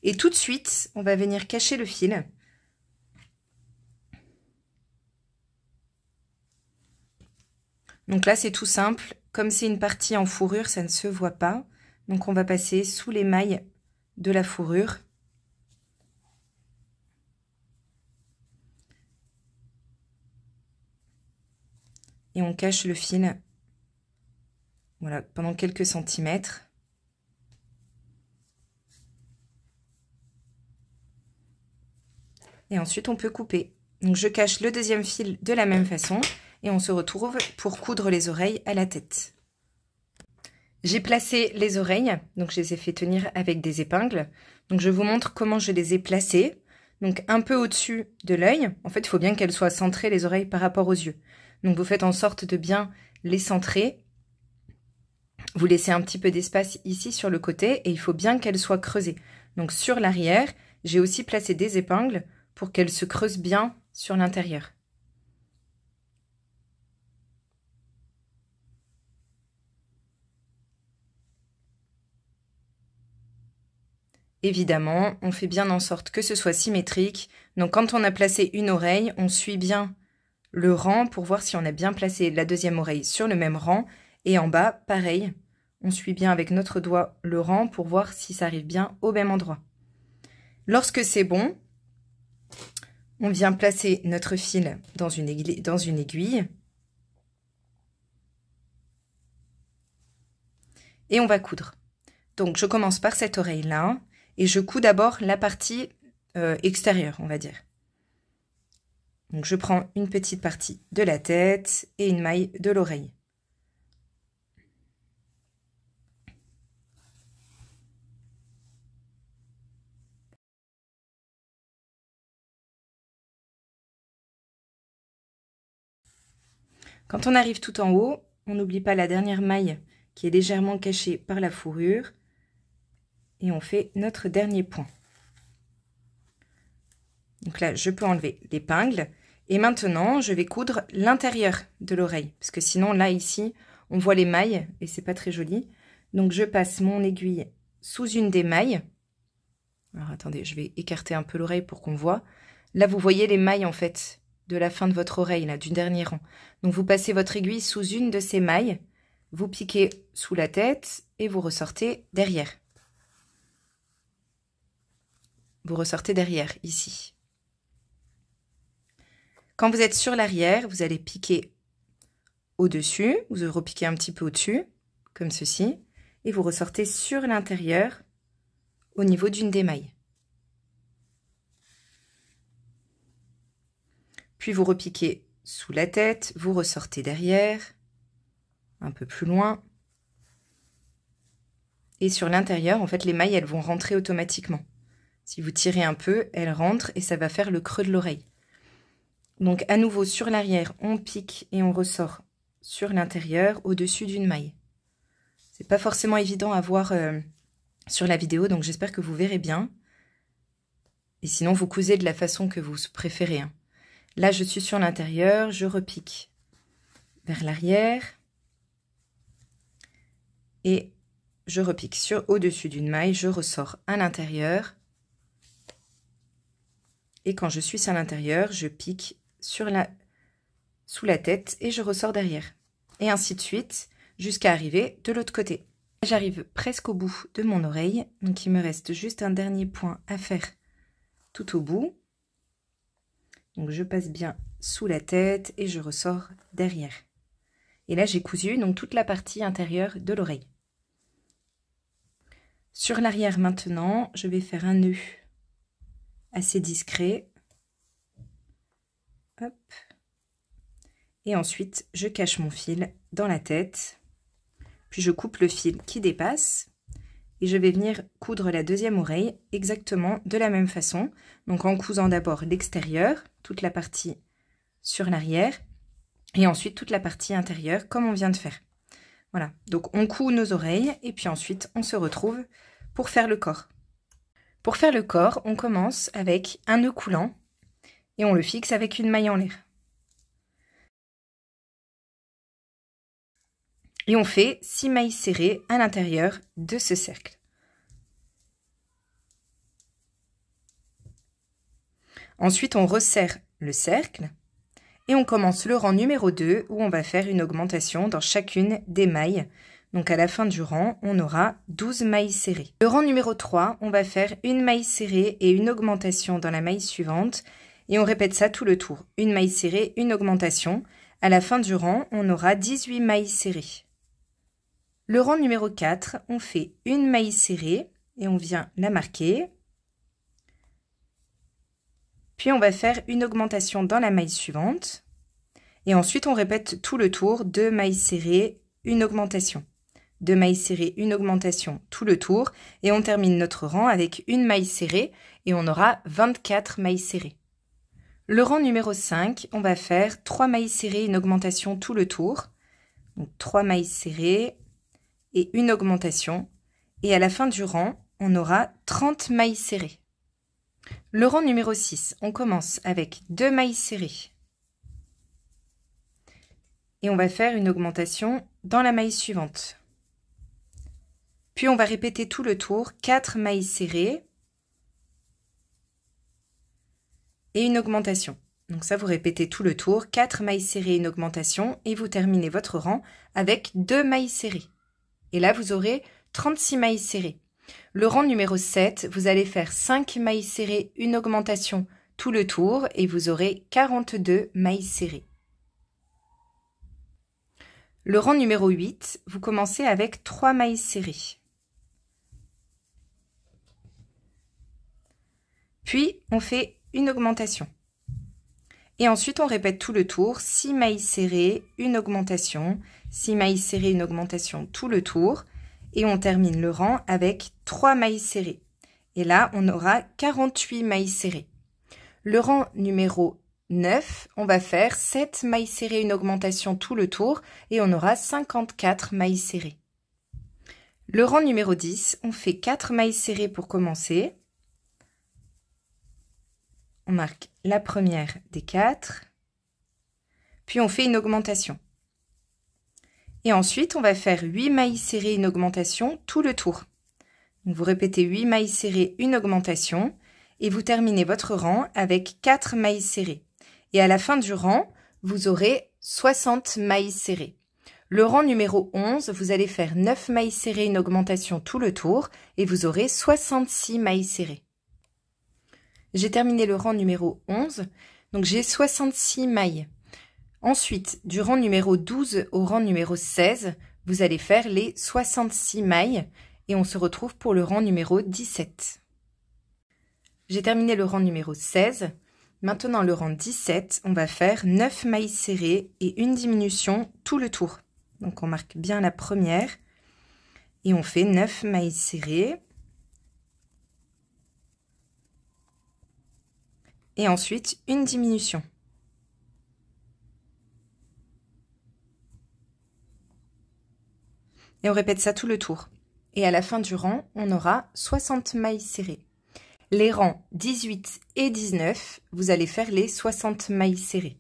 et tout de suite, on va venir cacher le fil. Donc là, c'est tout simple. Comme c'est une partie en fourrure, ça ne se voit pas. Donc on va passer sous les mailles de la fourrure. Et on cache le fil voilà, pendant quelques centimètres. Et ensuite, on peut couper. Donc, je cache le deuxième fil de la même façon et on se retrouve pour coudre les oreilles à la tête. J'ai placé les oreilles, donc je les ai fait tenir avec des épingles. Donc je vous montre comment je les ai placées. Donc un peu au-dessus de l'œil. En fait, il faut bien qu'elles soient centrées les oreilles par rapport aux yeux. Donc vous faites en sorte de bien les centrer. Vous laissez un petit peu d'espace ici sur le côté et il faut bien qu'elles soient creusées. Donc sur l'arrière, j'ai aussi placé des épingles pour qu'elles se creusent bien sur l'intérieur. Évidemment, on fait bien en sorte que ce soit symétrique, donc quand on a placé une oreille, on suit bien le rang pour voir si on a bien placé la deuxième oreille sur le même rang, et en bas, pareil, on suit bien avec notre doigt le rang pour voir si ça arrive bien au même endroit. Lorsque c'est bon, on vient placer notre fil dans une, aiguille, dans une aiguille et on va coudre. Donc je commence par cette oreille-là et je couds d'abord la partie euh, extérieure, on va dire. Donc je prends une petite partie de la tête et une maille de l'oreille. Quand on arrive tout en haut, on n'oublie pas la dernière maille qui est légèrement cachée par la fourrure et on fait notre dernier point. Donc là, je peux enlever l'épingle. Et maintenant, je vais coudre l'intérieur de l'oreille. Parce que sinon, là, ici, on voit les mailles et c'est pas très joli. Donc, je passe mon aiguille sous une des mailles. Alors, attendez, je vais écarter un peu l'oreille pour qu'on voit. Là, vous voyez les mailles, en fait, de la fin de votre oreille, là, du dernier rang. Donc, vous passez votre aiguille sous une de ces mailles. Vous piquez sous la tête et vous ressortez derrière. Vous ressortez derrière, ici. Quand vous êtes sur l'arrière, vous allez piquer au-dessus, vous repiquez un petit peu au-dessus, comme ceci, et vous ressortez sur l'intérieur au niveau d'une des mailles. Puis vous repiquez sous la tête, vous ressortez derrière, un peu plus loin. Et sur l'intérieur, en fait, les mailles, elles vont rentrer automatiquement. Si vous tirez un peu, elle rentre et ça va faire le creux de l'oreille. Donc à nouveau sur l'arrière, on pique et on ressort sur l'intérieur au-dessus d'une maille. C'est pas forcément évident à voir euh, sur la vidéo, donc j'espère que vous verrez bien. Et sinon, vous cousez de la façon que vous préférez. Hein. Là, je suis sur l'intérieur, je repique vers l'arrière. Et je repique sur au-dessus d'une maille, je ressors à l'intérieur et quand je suis à l'intérieur, je pique sur la, sous la tête et je ressors derrière. Et ainsi de suite, jusqu'à arriver de l'autre côté. J'arrive presque au bout de mon oreille, donc il me reste juste un dernier point à faire tout au bout. Donc je passe bien sous la tête et je ressors derrière. Et là j'ai cousu donc toute la partie intérieure de l'oreille. Sur l'arrière maintenant, je vais faire un nœud assez discret. Hop. Et ensuite, je cache mon fil dans la tête. Puis je coupe le fil qui dépasse. Et je vais venir coudre la deuxième oreille exactement de la même façon. Donc en cousant d'abord l'extérieur, toute la partie sur l'arrière. Et ensuite toute la partie intérieure comme on vient de faire. Voilà, donc on coud nos oreilles et puis ensuite on se retrouve pour faire le corps. Pour faire le corps, on commence avec un nœud coulant et on le fixe avec une maille en l'air. Et on fait 6 mailles serrées à l'intérieur de ce cercle. Ensuite, on resserre le cercle et on commence le rang numéro 2 où on va faire une augmentation dans chacune des mailles donc à la fin du rang, on aura 12 mailles serrées. Le rang numéro 3, on va faire une maille serrée et une augmentation dans la maille suivante. Et on répète ça tout le tour. Une maille serrée, une augmentation. À la fin du rang, on aura 18 mailles serrées. Le rang numéro 4, on fait une maille serrée et on vient la marquer. Puis on va faire une augmentation dans la maille suivante. Et ensuite, on répète tout le tour, deux mailles serrées, une augmentation. 2 mailles serrées, une augmentation tout le tour, et on termine notre rang avec une maille serrée, et on aura 24 mailles serrées. Le rang numéro 5, on va faire 3 mailles serrées, une augmentation tout le tour, donc 3 mailles serrées et une augmentation, et à la fin du rang, on aura 30 mailles serrées. Le rang numéro 6, on commence avec 2 mailles serrées, et on va faire une augmentation dans la maille suivante. Puis on va répéter tout le tour, 4 mailles serrées et une augmentation. Donc ça, vous répétez tout le tour, 4 mailles serrées, une augmentation, et vous terminez votre rang avec 2 mailles serrées. Et là, vous aurez 36 mailles serrées. Le rang numéro 7, vous allez faire 5 mailles serrées, une augmentation tout le tour, et vous aurez 42 mailles serrées. Le rang numéro 8, vous commencez avec 3 mailles serrées. Puis, on fait une augmentation. Et ensuite, on répète tout le tour. 6 mailles serrées, une augmentation. 6 mailles serrées, une augmentation tout le tour. Et on termine le rang avec 3 mailles serrées. Et là, on aura 48 mailles serrées. Le rang numéro 9, on va faire 7 mailles serrées, une augmentation tout le tour. Et on aura 54 mailles serrées. Le rang numéro 10, on fait 4 mailles serrées pour commencer on marque la première des quatre, puis on fait une augmentation. Et ensuite, on va faire 8 mailles serrées, une augmentation, tout le tour. vous répétez 8 mailles serrées, une augmentation, et vous terminez votre rang avec 4 mailles serrées. Et à la fin du rang, vous aurez 60 mailles serrées. Le rang numéro 11, vous allez faire 9 mailles serrées, une augmentation tout le tour, et vous aurez 66 mailles serrées. J'ai terminé le rang numéro 11, donc j'ai 66 mailles. Ensuite, du rang numéro 12 au rang numéro 16, vous allez faire les 66 mailles et on se retrouve pour le rang numéro 17. J'ai terminé le rang numéro 16. Maintenant le rang 17, on va faire 9 mailles serrées et une diminution tout le tour. Donc on marque bien la première et on fait 9 mailles serrées. et ensuite une diminution. Et on répète ça tout le tour. Et à la fin du rang, on aura 60 mailles serrées. Les rangs 18 et 19, vous allez faire les 60 mailles serrées.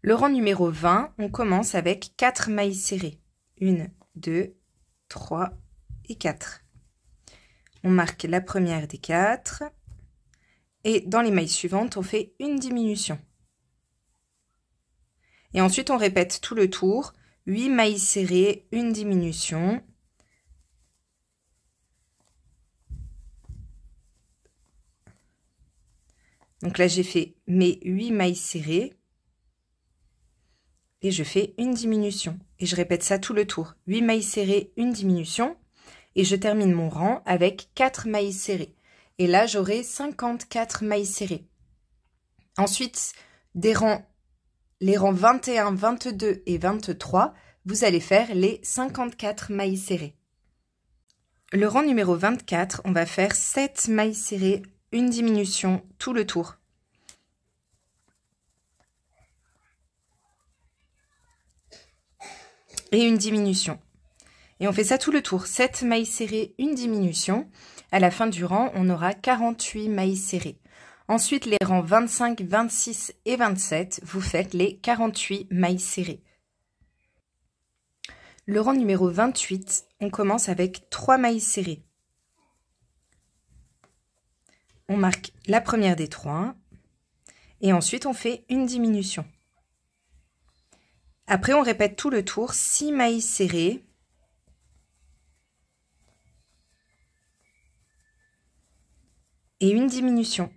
Le rang numéro 20, on commence avec 4 mailles serrées. 1, 2, 3 et 4. On marque la première des 4, et dans les mailles suivantes, on fait une diminution. Et ensuite, on répète tout le tour. 8 mailles serrées, une diminution. Donc là, j'ai fait mes 8 mailles serrées. Et je fais une diminution. Et je répète ça tout le tour. 8 mailles serrées, une diminution. Et je termine mon rang avec 4 mailles serrées et là j'aurai 54 mailles serrées. Ensuite, des rangs, les rangs 21, 22 et 23, vous allez faire les 54 mailles serrées. Le rang numéro 24, on va faire 7 mailles serrées, une diminution tout le tour. Et une diminution. Et on fait ça tout le tour. 7 mailles serrées, une diminution. À la fin du rang, on aura 48 mailles serrées. Ensuite, les rangs 25, 26 et 27, vous faites les 48 mailles serrées. Le rang numéro 28, on commence avec 3 mailles serrées. On marque la première des 3 et ensuite on fait une diminution. Après, on répète tout le tour, 6 mailles serrées, et une diminution.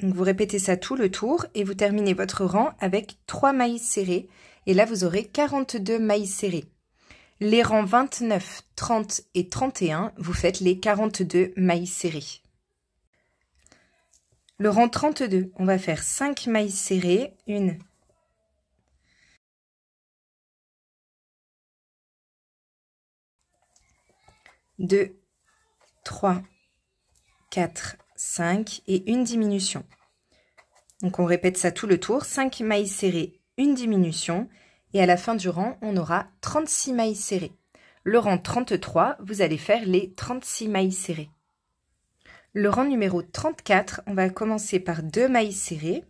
vous répétez ça tout le tour et vous terminez votre rang avec 3 mailles serrées. Et là, vous aurez 42 mailles serrées. Les rangs 29, 30 et 31, vous faites les 42 mailles serrées. Le rang 32, on va faire 5 mailles serrées. 1, 2, 3, 4, 5 et une diminution. Donc on répète ça tout le tour, 5 mailles serrées, une diminution, et à la fin du rang, on aura 36 mailles serrées. Le rang 33, vous allez faire les 36 mailles serrées. Le rang numéro 34, on va commencer par 2 mailles serrées.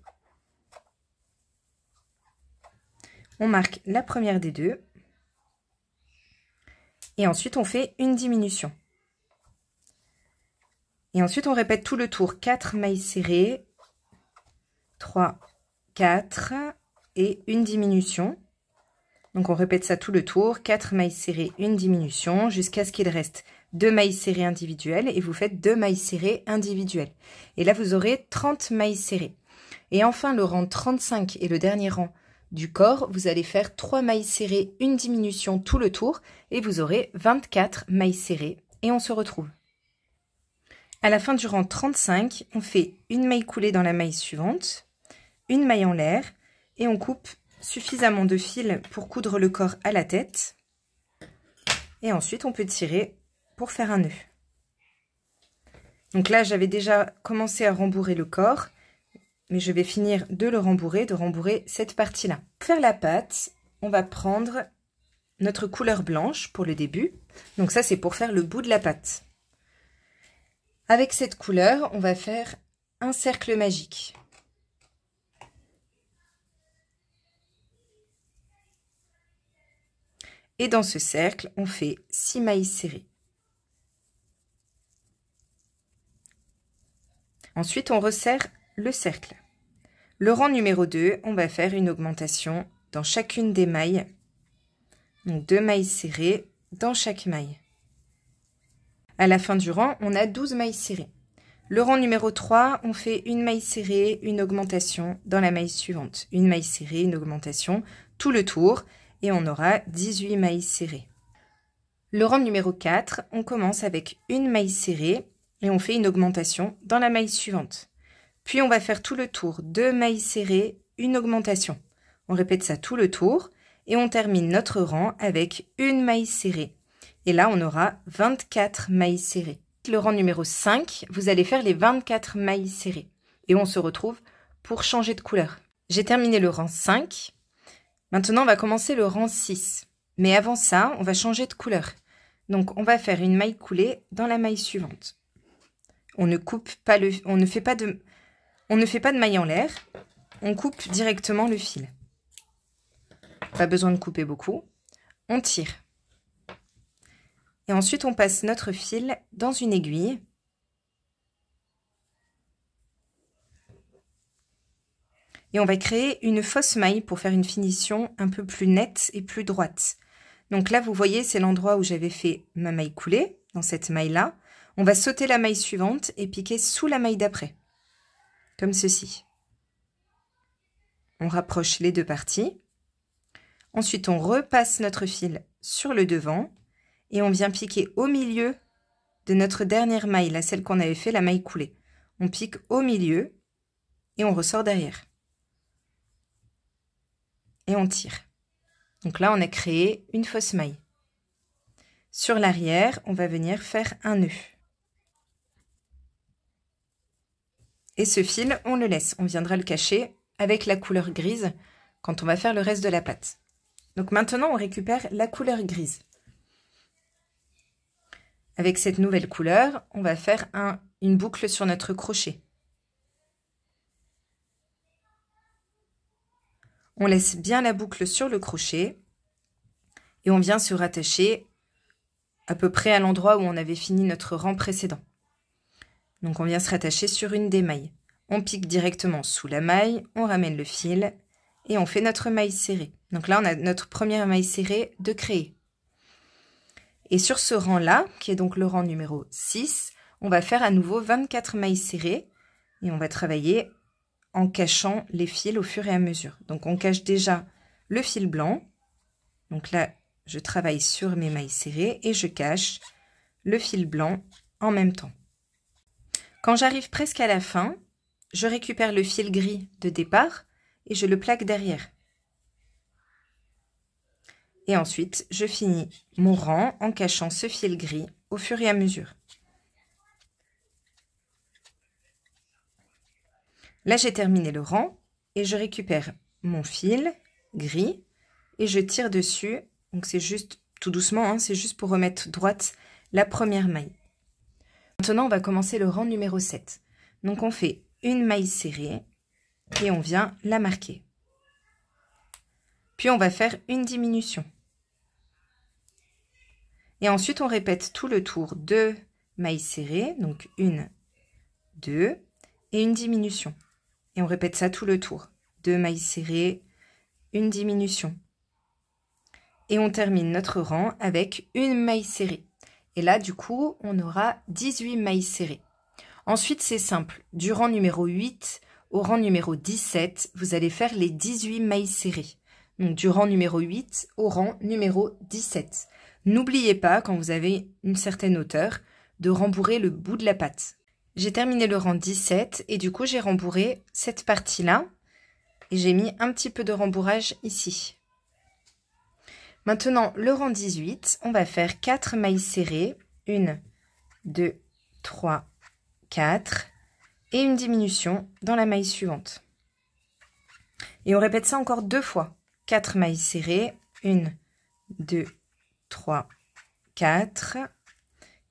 On marque la première des deux. Et ensuite, on fait une diminution. Et ensuite, on répète tout le tour. 4 mailles serrées. 3, 4 et une diminution. Donc on répète ça tout le tour, 4 mailles serrées, une diminution, jusqu'à ce qu'il reste 2 mailles serrées individuelles et vous faites 2 mailles serrées individuelles. Et là vous aurez 30 mailles serrées. Et enfin le rang 35 est le dernier rang du corps, vous allez faire 3 mailles serrées, une diminution tout le tour et vous aurez 24 mailles serrées et on se retrouve. À la fin du rang 35, on fait une maille coulée dans la maille suivante, une maille en l'air et on coupe suffisamment de fil pour coudre le corps à la tête. Et ensuite, on peut tirer pour faire un nœud. Donc là, j'avais déjà commencé à rembourrer le corps, mais je vais finir de le rembourrer, de rembourrer cette partie-là. Pour faire la pâte, on va prendre notre couleur blanche pour le début. Donc ça, c'est pour faire le bout de la pâte. Avec cette couleur, on va faire un cercle magique. Et dans ce cercle, on fait 6 mailles serrées. Ensuite, on resserre le cercle. Le rang numéro 2, on va faire une augmentation dans chacune des mailles. Donc 2 mailles serrées dans chaque maille. À la fin du rang, on a 12 mailles serrées. Le rang numéro 3, on fait une maille serrée, une augmentation dans la maille suivante. Une maille serrée, une augmentation, tout le tour, et on aura 18 mailles serrées. Le rang numéro 4, on commence avec une maille serrée et on fait une augmentation dans la maille suivante. Puis on va faire tout le tour, deux mailles serrées, une augmentation. On répète ça tout le tour et on termine notre rang avec une maille serrée, et là, on aura 24 mailles serrées. Le rang numéro 5, vous allez faire les 24 mailles serrées. Et on se retrouve pour changer de couleur. J'ai terminé le rang 5. Maintenant, on va commencer le rang 6. Mais avant ça, on va changer de couleur. Donc, on va faire une maille coulée dans la maille suivante. On ne coupe pas le... On ne fait pas de... On ne fait pas de maille en l'air. On coupe directement le fil. Pas besoin de couper beaucoup. On tire. Et ensuite, on passe notre fil dans une aiguille. Et on va créer une fausse maille pour faire une finition un peu plus nette et plus droite. Donc là, vous voyez, c'est l'endroit où j'avais fait ma maille coulée, dans cette maille-là. On va sauter la maille suivante et piquer sous la maille d'après, comme ceci. On rapproche les deux parties. Ensuite, on repasse notre fil sur le devant et on vient piquer au milieu de notre dernière maille, la celle qu'on avait fait, la maille coulée. On pique au milieu et on ressort derrière. Et on tire. Donc là, on a créé une fausse maille. Sur l'arrière, on va venir faire un nœud. Et ce fil, on le laisse. On viendra le cacher avec la couleur grise quand on va faire le reste de la pâte. Donc maintenant, on récupère la couleur grise. Avec cette nouvelle couleur, on va faire une boucle sur notre crochet. On laisse bien la boucle sur le crochet et on vient se rattacher à peu près à l'endroit où on avait fini notre rang précédent. Donc on vient se rattacher sur une des mailles. On pique directement sous la maille, on ramène le fil et on fait notre maille serrée. Donc là, on a notre première maille serrée de créer. Et sur ce rang-là, qui est donc le rang numéro 6, on va faire à nouveau 24 mailles serrées et on va travailler en cachant les fils au fur et à mesure. Donc on cache déjà le fil blanc. Donc là, je travaille sur mes mailles serrées et je cache le fil blanc en même temps. Quand j'arrive presque à la fin, je récupère le fil gris de départ et je le plaque derrière. Et ensuite, je finis mon rang en cachant ce fil gris au fur et à mesure. Là, j'ai terminé le rang et je récupère mon fil gris et je tire dessus. Donc, c'est juste tout doucement, hein, c'est juste pour remettre droite la première maille. Maintenant, on va commencer le rang numéro 7. Donc, on fait une maille serrée et on vient la marquer. Puis on va faire une diminution. Et ensuite, on répète tout le tour deux mailles serrées, donc une, deux, et une diminution. Et on répète ça tout le tour. Deux mailles serrées, une diminution. Et on termine notre rang avec une maille serrée. Et là, du coup, on aura 18 mailles serrées. Ensuite, c'est simple. Du rang numéro 8 au rang numéro 17, vous allez faire les 18 mailles serrées donc du rang numéro 8 au rang numéro 17. N'oubliez pas, quand vous avez une certaine hauteur, de rembourrer le bout de la patte. J'ai terminé le rang 17 et du coup j'ai rembourré cette partie-là et j'ai mis un petit peu de rembourrage ici. Maintenant, le rang 18, on va faire 4 mailles serrées. 1, 2, 3, 4 et une diminution dans la maille suivante. Et on répète ça encore deux fois. 4 mailles serrées, 1, 2, 3, 4,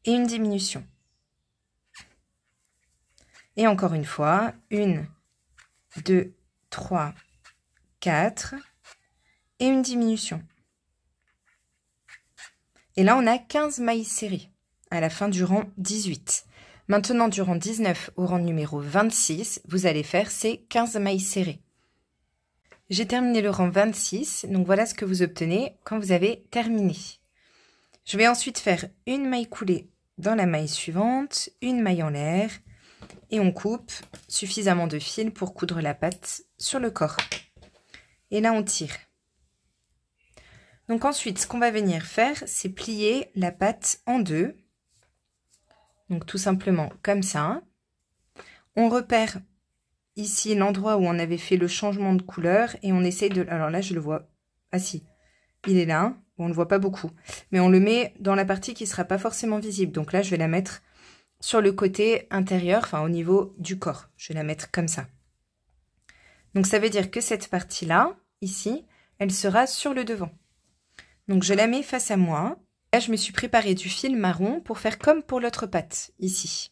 et une diminution. Et encore une fois, 1, 2, 3, 4, et une diminution. Et là, on a 15 mailles serrées à la fin du rang 18. Maintenant, du rang 19 au rang numéro 26, vous allez faire ces 15 mailles serrées. J'ai terminé le rang 26, donc voilà ce que vous obtenez quand vous avez terminé. Je vais ensuite faire une maille coulée dans la maille suivante, une maille en l'air, et on coupe suffisamment de fil pour coudre la patte sur le corps. Et là, on tire. Donc ensuite, ce qu'on va venir faire, c'est plier la patte en deux. Donc tout simplement comme ça. On repère ici l'endroit où on avait fait le changement de couleur et on essaie de... Alors là, je le vois. Ah si, il est là. On ne le voit pas beaucoup. Mais on le met dans la partie qui ne sera pas forcément visible. Donc là, je vais la mettre sur le côté intérieur, enfin au niveau du corps. Je vais la mettre comme ça. Donc ça veut dire que cette partie-là, ici, elle sera sur le devant. Donc je la mets face à moi. Là, je me suis préparé du fil marron pour faire comme pour l'autre patte, ici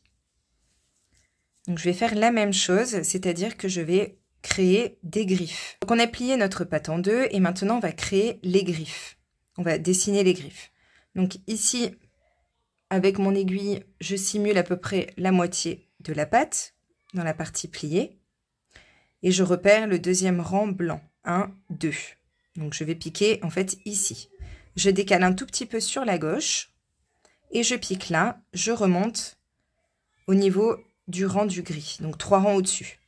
je vais faire la même chose, c'est-à-dire que je vais créer des griffes. Donc on a plié notre pâte en deux et maintenant on va créer les griffes. On va dessiner les griffes. Donc ici, avec mon aiguille, je simule à peu près la moitié de la pâte dans la partie pliée. Et je repère le deuxième rang blanc. 1, 2. Donc je vais piquer en fait ici. Je décale un tout petit peu sur la gauche et je pique là, je remonte au niveau du rang du gris, donc trois rangs au-dessus.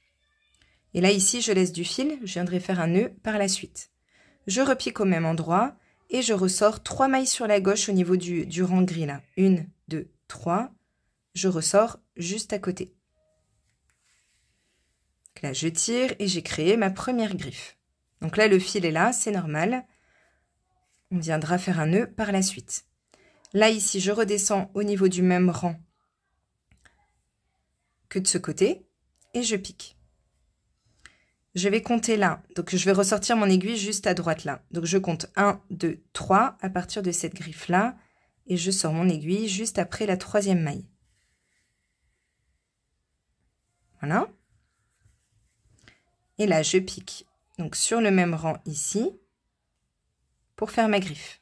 Et là, ici, je laisse du fil, je viendrai faire un nœud par la suite. Je repique au même endroit et je ressors trois mailles sur la gauche au niveau du, du rang gris là. Une, deux, trois. Je ressors juste à côté. là, je tire et j'ai créé ma première griffe. Donc là, le fil est là, c'est normal. On viendra faire un nœud par la suite. Là, ici, je redescends au niveau du même rang que de ce côté et je pique. Je vais compter là. Donc, je vais ressortir mon aiguille juste à droite là. Donc, je compte 1, 2, 3 à partir de cette griffe-là. Et je sors mon aiguille juste après la troisième maille. Voilà. Et là, je pique. Donc, sur le même rang ici pour faire ma griffe.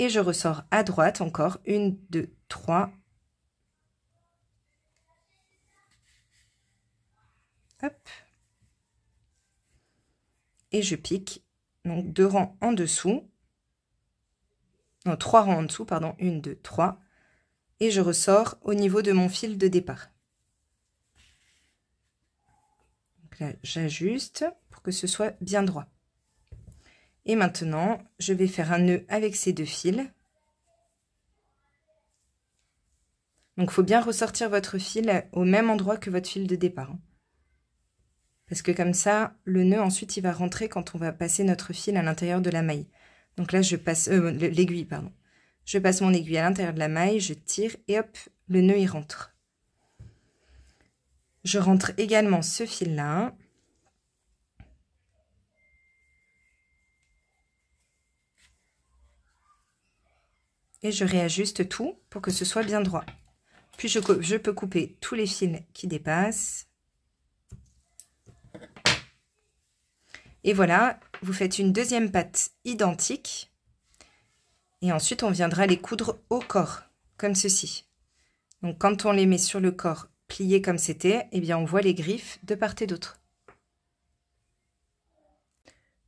Et je ressors à droite encore 1, 2, 3 Et je pique donc deux rangs en dessous. Non, trois rangs en dessous, pardon. Une, deux, trois. Et je ressors au niveau de mon fil de départ. là, j'ajuste pour que ce soit bien droit. Et maintenant, je vais faire un nœud avec ces deux fils. Donc, il faut bien ressortir votre fil au même endroit que votre fil de départ. Hein. Parce que comme ça, le nœud, ensuite, il va rentrer quand on va passer notre fil à l'intérieur de la maille. Donc là, je passe... Euh, l'aiguille, pardon. Je passe mon aiguille à l'intérieur de la maille, je tire, et hop, le nœud, il rentre. Je rentre également ce fil-là. Et je réajuste tout pour que ce soit bien droit. Puis je peux couper tous les fils qui dépassent. Et voilà, vous faites une deuxième patte identique. Et ensuite, on viendra les coudre au corps, comme ceci. Donc, quand on les met sur le corps plié comme c'était, eh bien, on voit les griffes de part et d'autre.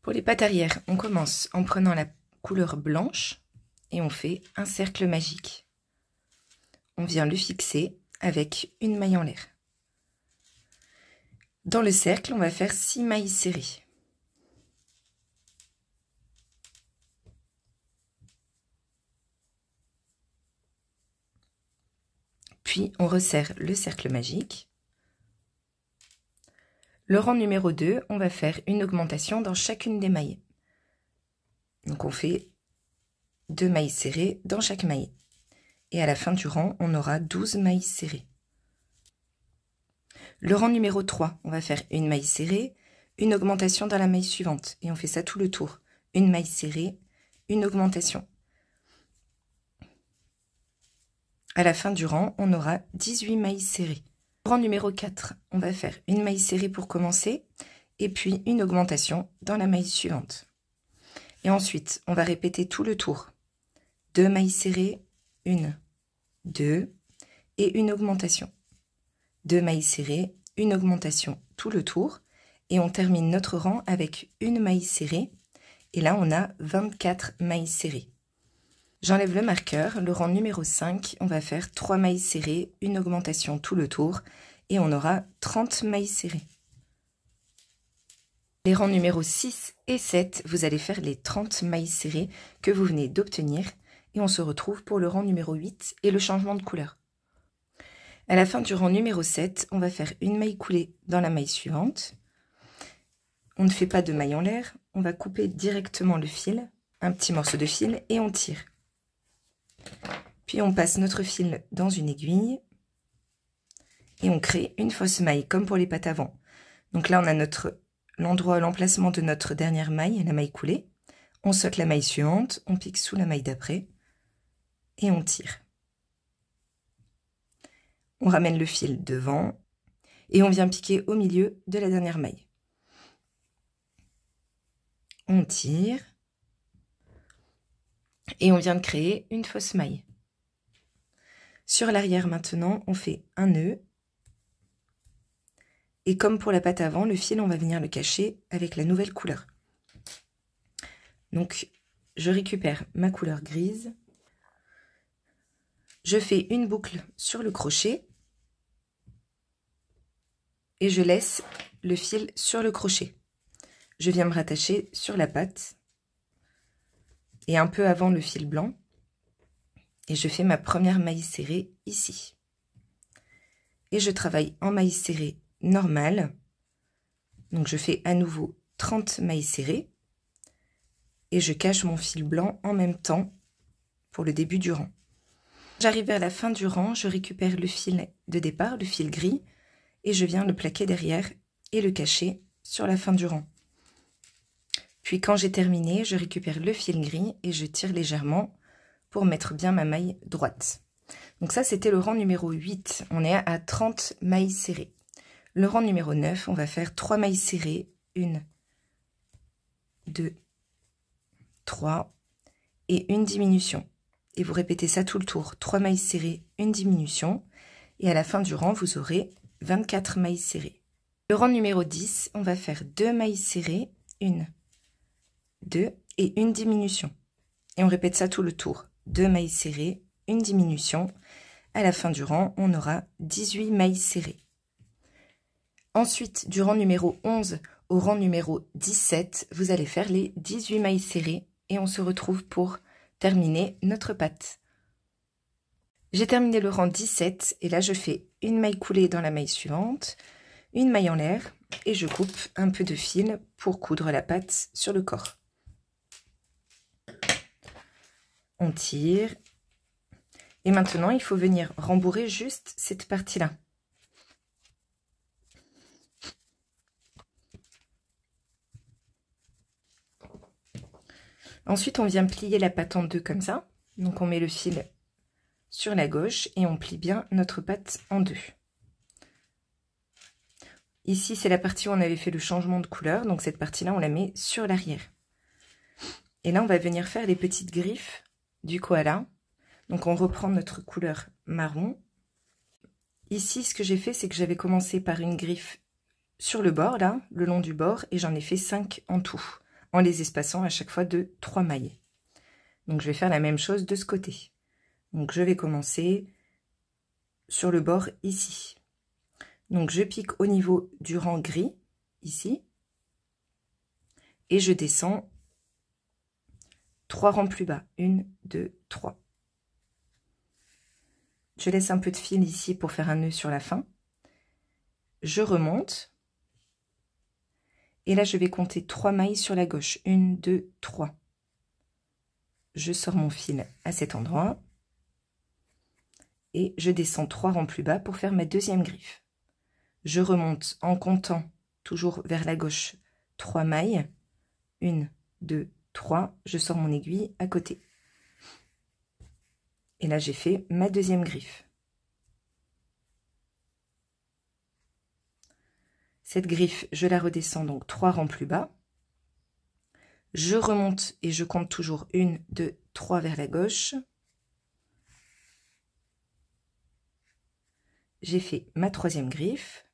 Pour les pattes arrière, on commence en prenant la couleur blanche et on fait un cercle magique. On vient le fixer avec une maille en l'air. Dans le cercle, on va faire 6 mailles serrées. Puis on resserre le cercle magique. Le rang numéro 2, on va faire une augmentation dans chacune des mailles. Donc on fait deux mailles serrées dans chaque maille. Et à la fin du rang, on aura 12 mailles serrées. Le rang numéro 3, on va faire une maille serrée, une augmentation dans la maille suivante. Et on fait ça tout le tour. Une maille serrée, une augmentation. À la fin du rang, on aura 18 mailles serrées. Rang numéro 4, on va faire une maille serrée pour commencer et puis une augmentation dans la maille suivante. Et ensuite, on va répéter tout le tour. Deux mailles serrées, une, deux et une augmentation. Deux mailles serrées, une augmentation tout le tour et on termine notre rang avec une maille serrée et là on a 24 mailles serrées. J'enlève le marqueur, le rang numéro 5, on va faire 3 mailles serrées, une augmentation tout le tour, et on aura 30 mailles serrées. Les rangs numéro 6 et 7, vous allez faire les 30 mailles serrées que vous venez d'obtenir, et on se retrouve pour le rang numéro 8 et le changement de couleur. À la fin du rang numéro 7, on va faire une maille coulée dans la maille suivante. On ne fait pas de maille en l'air, on va couper directement le fil, un petit morceau de fil, et on tire. Puis on passe notre fil dans une aiguille et on crée une fausse maille, comme pour les pattes avant. Donc là, on a notre l'endroit, l'emplacement de notre dernière maille, la maille coulée. On saute la maille suivante, on pique sous la maille d'après et on tire. On ramène le fil devant et on vient piquer au milieu de la dernière maille. On tire et on vient de créer une fausse maille. Sur l'arrière maintenant, on fait un nœud. Et comme pour la patte avant, le fil, on va venir le cacher avec la nouvelle couleur. Donc, je récupère ma couleur grise. Je fais une boucle sur le crochet. Et je laisse le fil sur le crochet. Je viens me rattacher sur la patte un peu avant le fil blanc. Et je fais ma première maille serrée ici. Et je travaille en maille serrée normale. Donc je fais à nouveau 30 mailles serrées. Et je cache mon fil blanc en même temps pour le début du rang. J'arrive à la fin du rang, je récupère le fil de départ, le fil gris, et je viens le plaquer derrière et le cacher sur la fin du rang. Puis quand j'ai terminé, je récupère le fil gris et je tire légèrement pour mettre bien ma maille droite. Donc ça, c'était le rang numéro 8. On est à 30 mailles serrées. Le rang numéro 9, on va faire 3 mailles serrées. 1, 2, 3 et une diminution. Et vous répétez ça tout le tour. 3 mailles serrées, une diminution. Et à la fin du rang, vous aurez 24 mailles serrées. Le rang numéro 10, on va faire 2 mailles serrées. 1, 2 et une diminution. Et on répète ça tout le tour. 2 mailles serrées, une diminution. À la fin du rang, on aura 18 mailles serrées. Ensuite, du rang numéro 11 au rang numéro 17, vous allez faire les 18 mailles serrées et on se retrouve pour terminer notre patte. J'ai terminé le rang 17 et là je fais une maille coulée dans la maille suivante, une maille en l'air et je coupe un peu de fil pour coudre la pâte sur le corps. on tire. Et maintenant, il faut venir rembourrer juste cette partie-là. Ensuite, on vient plier la patte en deux comme ça. Donc, on met le fil sur la gauche et on plie bien notre pâte en deux. Ici, c'est la partie où on avait fait le changement de couleur. Donc, cette partie-là, on la met sur l'arrière. Et là, on va venir faire les petites griffes du koala. Donc on reprend notre couleur marron. Ici, ce que j'ai fait, c'est que j'avais commencé par une griffe sur le bord, là, le long du bord, et j'en ai fait 5 en tout, en les espaçant à chaque fois de 3 mailles. Donc je vais faire la même chose de ce côté. Donc je vais commencer sur le bord ici. Donc je pique au niveau du rang gris, ici, et je descends 3 rangs plus bas. 1, 2, 3. Je laisse un peu de fil ici pour faire un nœud sur la fin. Je remonte. Et là, je vais compter 3 mailles sur la gauche. 1, 2, 3. Je sors mon fil à cet endroit. Et je descends 3 rangs plus bas pour faire ma deuxième griffe. Je remonte en comptant toujours vers la gauche 3 mailles. 1, 2, je sors mon aiguille à côté. Et là, j'ai fait ma deuxième griffe. Cette griffe, je la redescends donc trois rangs plus bas. Je remonte et je compte toujours une, deux, trois vers la gauche. J'ai fait ma troisième griffe.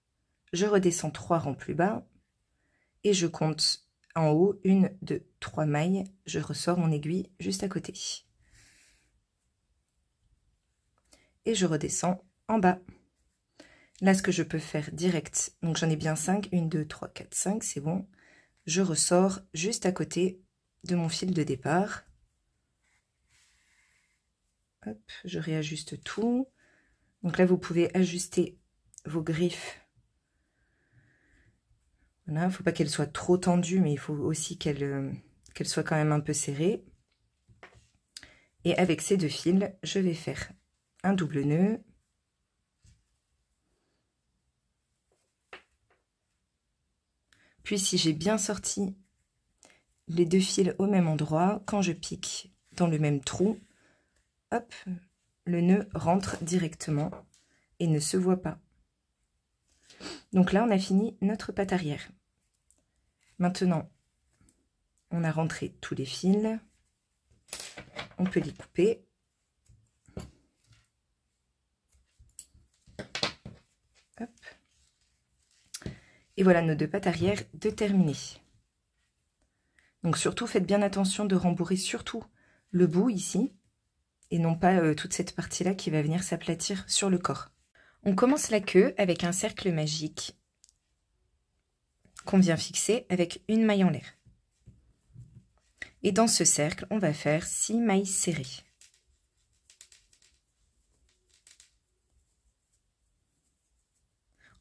Je redescends trois rangs plus bas. Et je compte en haut, une, deux, trois mailles, je ressors mon aiguille juste à côté. Et je redescends en bas. Là, ce que je peux faire direct, donc j'en ai bien 5, Une, deux, trois, 4, 5, c'est bon. Je ressors juste à côté de mon fil de départ. Hop, je réajuste tout. Donc là, vous pouvez ajuster vos griffes voilà, faut pas qu'elle soit trop tendue, mais il faut aussi euh, qu'elle soit quand même un peu serrée. Et avec ces deux fils, je vais faire un double nœud. Puis si j'ai bien sorti les deux fils au même endroit, quand je pique dans le même trou, hop, le nœud rentre directement et ne se voit pas. Donc là, on a fini notre pâte arrière. Maintenant, on a rentré tous les fils. On peut les couper. Et voilà nos deux pattes arrière de terminer Donc surtout, faites bien attention de rembourrer surtout le bout ici et non pas euh, toute cette partie-là qui va venir s'aplatir sur le corps. On commence la queue avec un cercle magique qu'on vient fixer avec une maille en l'air. Et dans ce cercle, on va faire 6 mailles serrées.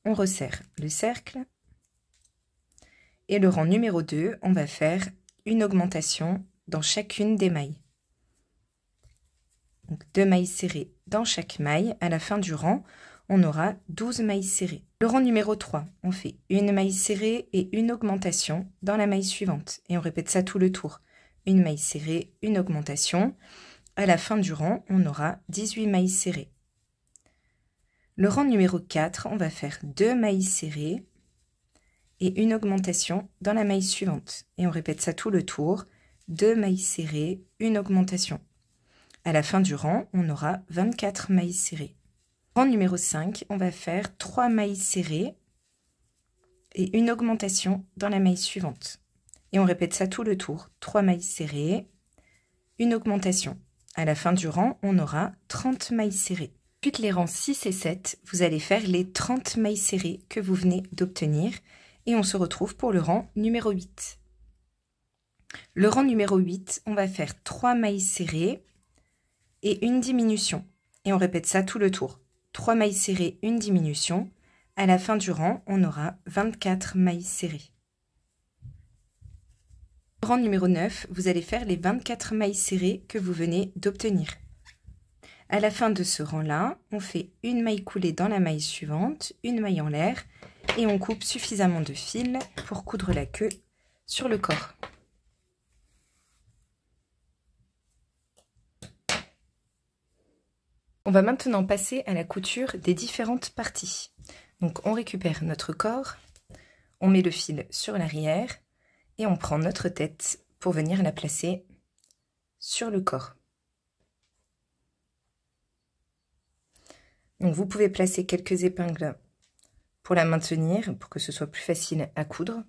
On resserre le cercle. Et le rang numéro 2, on va faire une augmentation dans chacune des mailles. Donc deux mailles serrées dans chaque maille. À la fin du rang, on aura 12 mailles serrées. Le rang numéro 3, on fait une maille serrée et une augmentation dans la maille suivante. Et on répète ça tout le tour. Une maille serrée, une augmentation. À la fin du rang, on aura 18 mailles serrées. Le rang numéro 4, on va faire deux mailles serrées et une augmentation dans la maille suivante. Et on répète ça tout le tour. Deux mailles serrées, une augmentation. À la fin du rang, on aura 24 mailles serrées. Rang numéro 5, on va faire 3 mailles serrées et une augmentation dans la maille suivante. Et on répète ça tout le tour. 3 mailles serrées, une augmentation. À la fin du rang, on aura 30 mailles serrées. Puis les rangs 6 et 7, vous allez faire les 30 mailles serrées que vous venez d'obtenir. Et on se retrouve pour le rang numéro 8. Le rang numéro 8, on va faire 3 mailles serrées et une diminution. Et on répète ça tout le tour. 3 mailles serrées, une diminution. À la fin du rang, on aura 24 mailles serrées. Rang numéro 9, vous allez faire les 24 mailles serrées que vous venez d'obtenir. À la fin de ce rang-là, on fait une maille coulée dans la maille suivante, une maille en l'air, et on coupe suffisamment de fil pour coudre la queue sur le corps. On va maintenant passer à la couture des différentes parties. Donc on récupère notre corps, on met le fil sur l'arrière et on prend notre tête pour venir la placer sur le corps. vous pouvez placer quelques épingles pour la maintenir, pour que ce soit plus facile à coudre.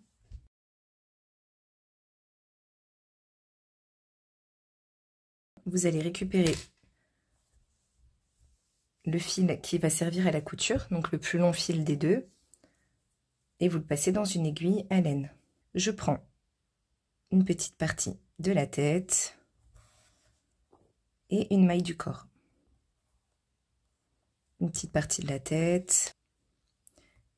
Vous allez récupérer le fil qui va servir à la couture, donc le plus long fil des deux, et vous le passez dans une aiguille à laine. Je prends une petite partie de la tête et une maille du corps. Une petite partie de la tête,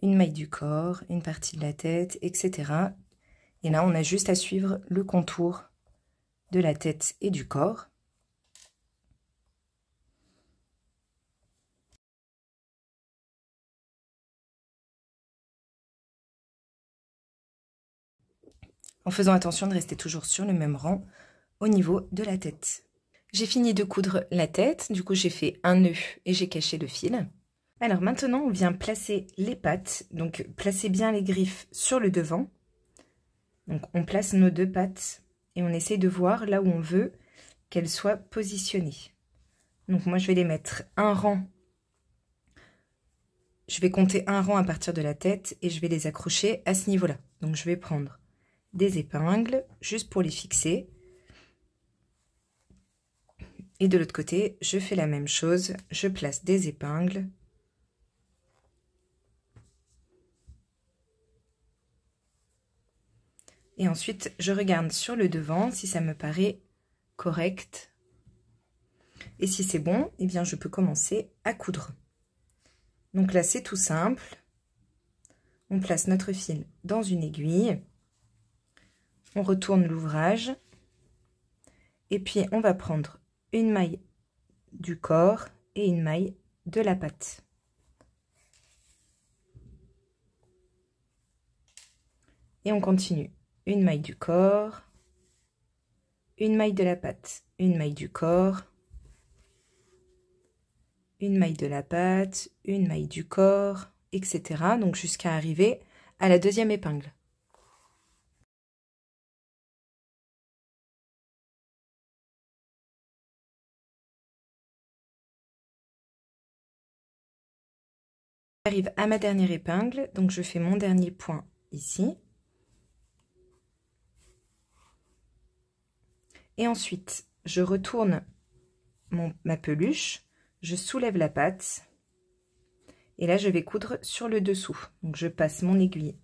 une maille du corps, une partie de la tête, etc. Et là, on a juste à suivre le contour de la tête et du corps. en faisant attention de rester toujours sur le même rang au niveau de la tête. J'ai fini de coudre la tête, du coup j'ai fait un nœud et j'ai caché le fil. Alors maintenant on vient placer les pattes, donc placez bien les griffes sur le devant. Donc on place nos deux pattes et on essaie de voir là où on veut qu'elles soient positionnées. Donc moi je vais les mettre un rang. Je vais compter un rang à partir de la tête et je vais les accrocher à ce niveau-là. Donc je vais prendre des épingles juste pour les fixer. Et de l'autre côté, je fais la même chose, je place des épingles. Et ensuite, je regarde sur le devant si ça me paraît correct. Et si c'est bon, eh bien je peux commencer à coudre. Donc là, c'est tout simple. On place notre fil dans une aiguille on retourne l'ouvrage et puis on va prendre une maille du corps et une maille de la patte. Et on continue. Une maille du corps, une maille de la patte, une maille du corps, une maille de la patte, une maille du corps, etc. Donc jusqu'à arriver à la deuxième épingle. à ma dernière épingle, donc je fais mon dernier point ici. Et ensuite, je retourne mon, ma peluche, je soulève la patte, et là je vais coudre sur le dessous. Donc je passe mon aiguille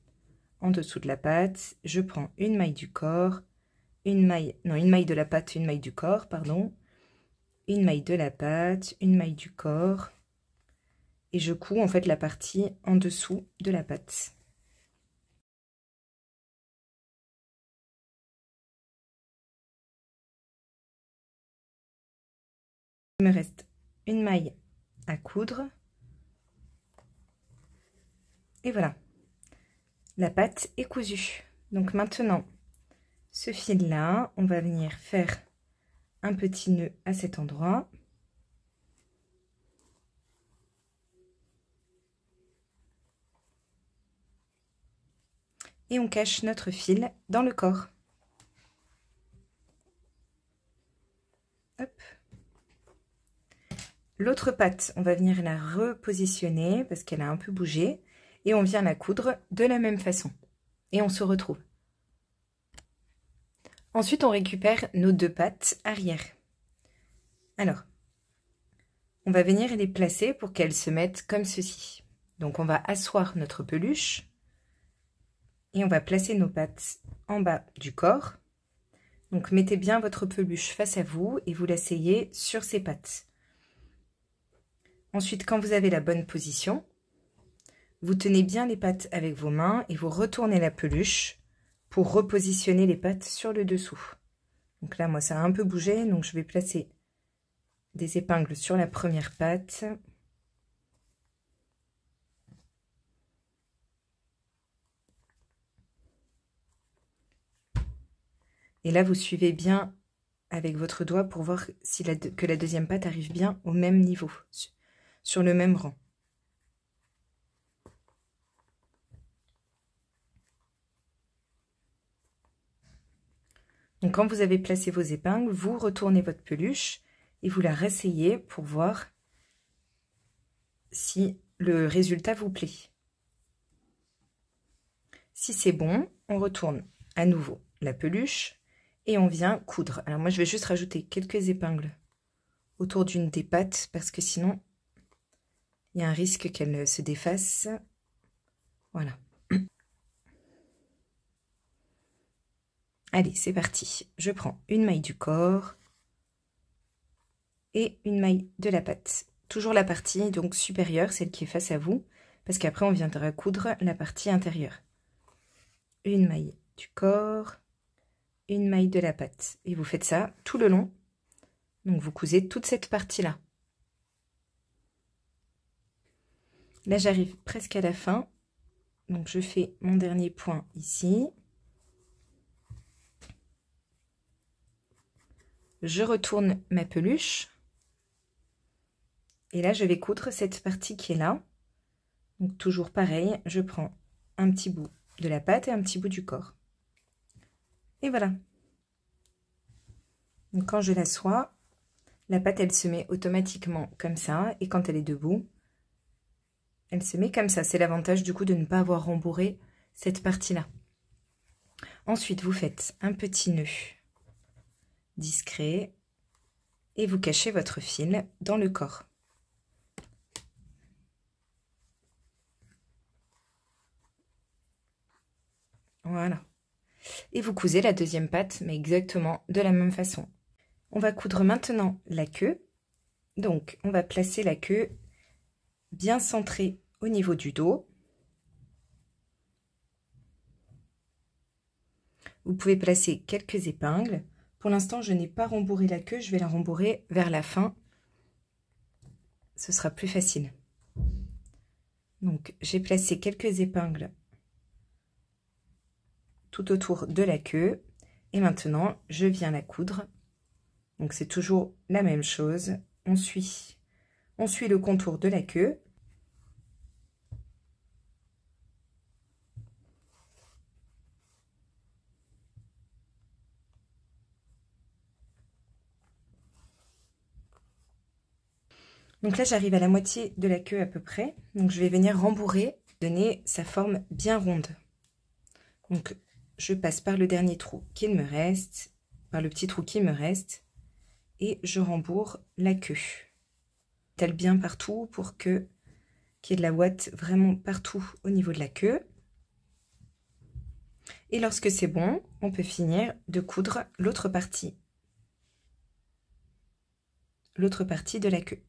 en dessous de la patte, je prends une maille du corps, une maille, non une maille de la patte, une maille du corps, pardon, une maille de la patte, une maille du corps, et je couds en fait la partie en dessous de la pâte. Il me reste une maille à coudre. Et voilà, la pâte est cousue. Donc maintenant, ce fil là, on va venir faire un petit nœud à cet endroit et on cache notre fil dans le corps. L'autre patte, on va venir la repositionner parce qu'elle a un peu bougé et on vient la coudre de la même façon. Et on se retrouve. Ensuite, on récupère nos deux pattes arrière. Alors, on va venir les placer pour qu'elles se mettent comme ceci. Donc, on va asseoir notre peluche et on va placer nos pattes en bas du corps. Donc mettez bien votre peluche face à vous et vous l'asseyez sur ses pattes. Ensuite, quand vous avez la bonne position, vous tenez bien les pattes avec vos mains et vous retournez la peluche pour repositionner les pattes sur le dessous. Donc là, moi, ça a un peu bougé, donc je vais placer des épingles sur la première patte. Et là, vous suivez bien avec votre doigt pour voir si que la deuxième patte arrive bien au même niveau, sur le même rang. Donc quand vous avez placé vos épingles, vous retournez votre peluche et vous la réessayez pour voir si le résultat vous plaît. Si c'est bon, on retourne à nouveau la peluche et on vient coudre. Alors moi, je vais juste rajouter quelques épingles autour d'une des pattes parce que sinon, il y a un risque qu'elle se défasse. Voilà. Allez, c'est parti. Je prends une maille du corps et une maille de la patte. Toujours la partie donc supérieure, celle qui est face à vous, parce qu'après on viendra coudre la partie intérieure. Une maille du corps une maille de la pâte Et vous faites ça tout le long. Donc vous cousez toute cette partie-là. Là, j'arrive presque à la fin. Donc je fais mon dernier point ici. Je retourne ma peluche. Et là, je vais coudre cette partie qui est là. Donc toujours pareil, je prends un petit bout de la pâte et un petit bout du corps. Et voilà. quand je la l'assois, la pâte, elle se met automatiquement comme ça. Et quand elle est debout, elle se met comme ça. C'est l'avantage du coup de ne pas avoir rembourré cette partie-là. Ensuite, vous faites un petit nœud discret et vous cachez votre fil dans le corps. Voilà et vous cousez la deuxième patte, mais exactement de la même façon. On va coudre maintenant la queue. Donc, on va placer la queue bien centrée au niveau du dos. Vous pouvez placer quelques épingles. Pour l'instant, je n'ai pas rembourré la queue, je vais la rembourrer vers la fin. Ce sera plus facile. Donc, j'ai placé quelques épingles tout autour de la queue. Et maintenant, je viens la coudre. Donc c'est toujours la même chose. On suit, on suit le contour de la queue. Donc là, j'arrive à la moitié de la queue à peu près. Donc je vais venir rembourrer, donner sa forme bien ronde. Donc je passe par le dernier trou qui me reste, par le petit trou qui me reste, et je rembourre la queue. Telle bien partout pour que qu'il y ait de la ouate vraiment partout au niveau de la queue. Et lorsque c'est bon, on peut finir de coudre l'autre partie. L'autre partie de la queue.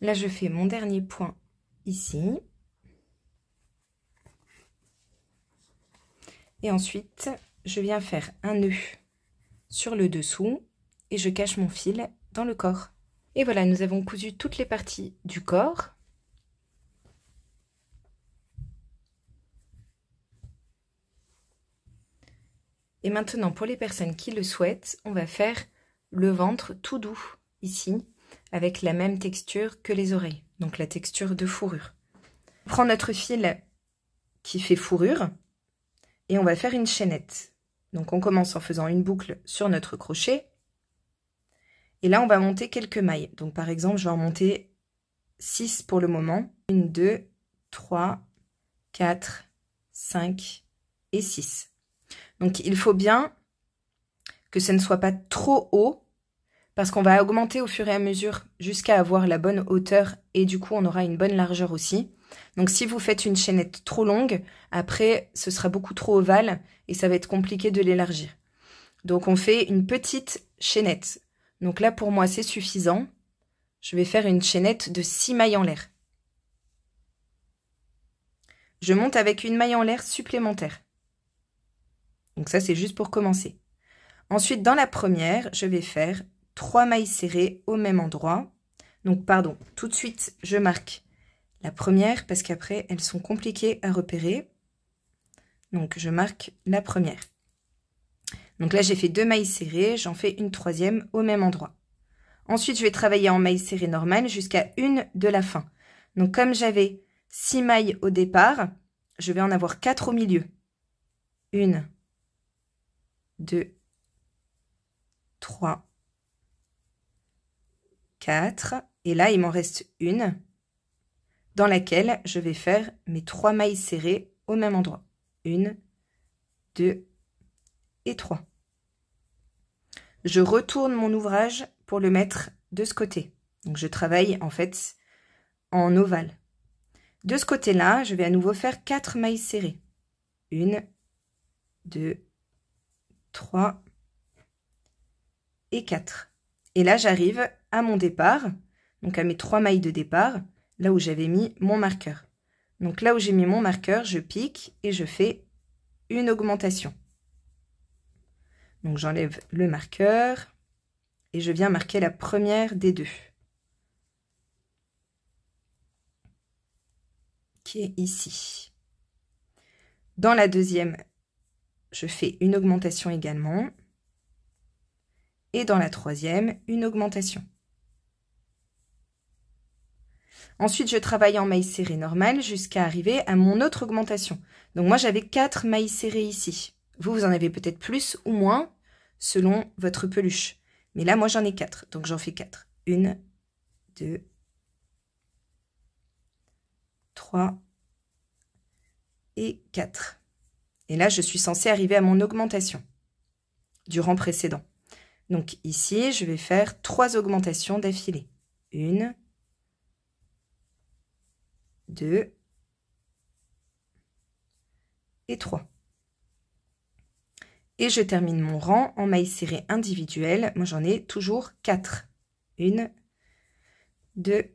Là, je fais mon dernier point ici. et ensuite je viens faire un nœud sur le dessous et je cache mon fil dans le corps. Et voilà, nous avons cousu toutes les parties du corps. Et maintenant, pour les personnes qui le souhaitent, on va faire le ventre tout doux, ici, avec la même texture que les oreilles, donc la texture de fourrure. On prend notre fil qui fait fourrure, et on va faire une chaînette. Donc on commence en faisant une boucle sur notre crochet. Et là, on va monter quelques mailles. Donc par exemple, je vais en monter 6 pour le moment. 1, 2, 3, 4, 5 et 6. Donc il faut bien que ce ne soit pas trop haut parce qu'on va augmenter au fur et à mesure jusqu'à avoir la bonne hauteur et du coup on aura une bonne largeur aussi. Donc si vous faites une chaînette trop longue, après ce sera beaucoup trop ovale et ça va être compliqué de l'élargir. Donc on fait une petite chaînette. Donc là pour moi c'est suffisant. Je vais faire une chaînette de 6 mailles en l'air. Je monte avec une maille en l'air supplémentaire. Donc ça c'est juste pour commencer. Ensuite dans la première, je vais faire 3 mailles serrées au même endroit. Donc pardon, tout de suite je marque la première parce qu'après elles sont compliquées à repérer. Donc je marque la première. Donc là j'ai fait deux mailles serrées, j'en fais une troisième au même endroit. Ensuite je vais travailler en mailles serrées normales jusqu'à une de la fin. Donc comme j'avais 6 mailles au départ, je vais en avoir 4 au milieu. Une, 2, trois. 4, et là il m'en reste une, dans laquelle je vais faire mes trois mailles serrées au même endroit. 1, 2 et 3. Je retourne mon ouvrage pour le mettre de ce côté. Donc je travaille en fait en ovale. De ce côté-là, je vais à nouveau faire 4 mailles serrées. 1, 2, 3 et 4. Et là, j'arrive à mon départ, donc à mes trois mailles de départ, là où j'avais mis mon marqueur. Donc là où j'ai mis mon marqueur, je pique et je fais une augmentation. Donc j'enlève le marqueur et je viens marquer la première des deux. Qui est ici. Dans la deuxième, je fais une augmentation également et dans la troisième, une augmentation. Ensuite, je travaille en mailles serrées normales jusqu'à arriver à mon autre augmentation. Donc moi, j'avais 4 mailles serrées ici. Vous, vous en avez peut-être plus ou moins selon votre peluche. Mais là, moi, j'en ai 4. Donc j'en fais 4. 1, 2, 3 et 4. Et là, je suis censée arriver à mon augmentation du rang précédent. Donc ici, je vais faire trois augmentations d'affilée. Une, deux et trois. Et je termine mon rang en mailles serrées individuelles. Moi, j'en ai toujours quatre. Une, deux,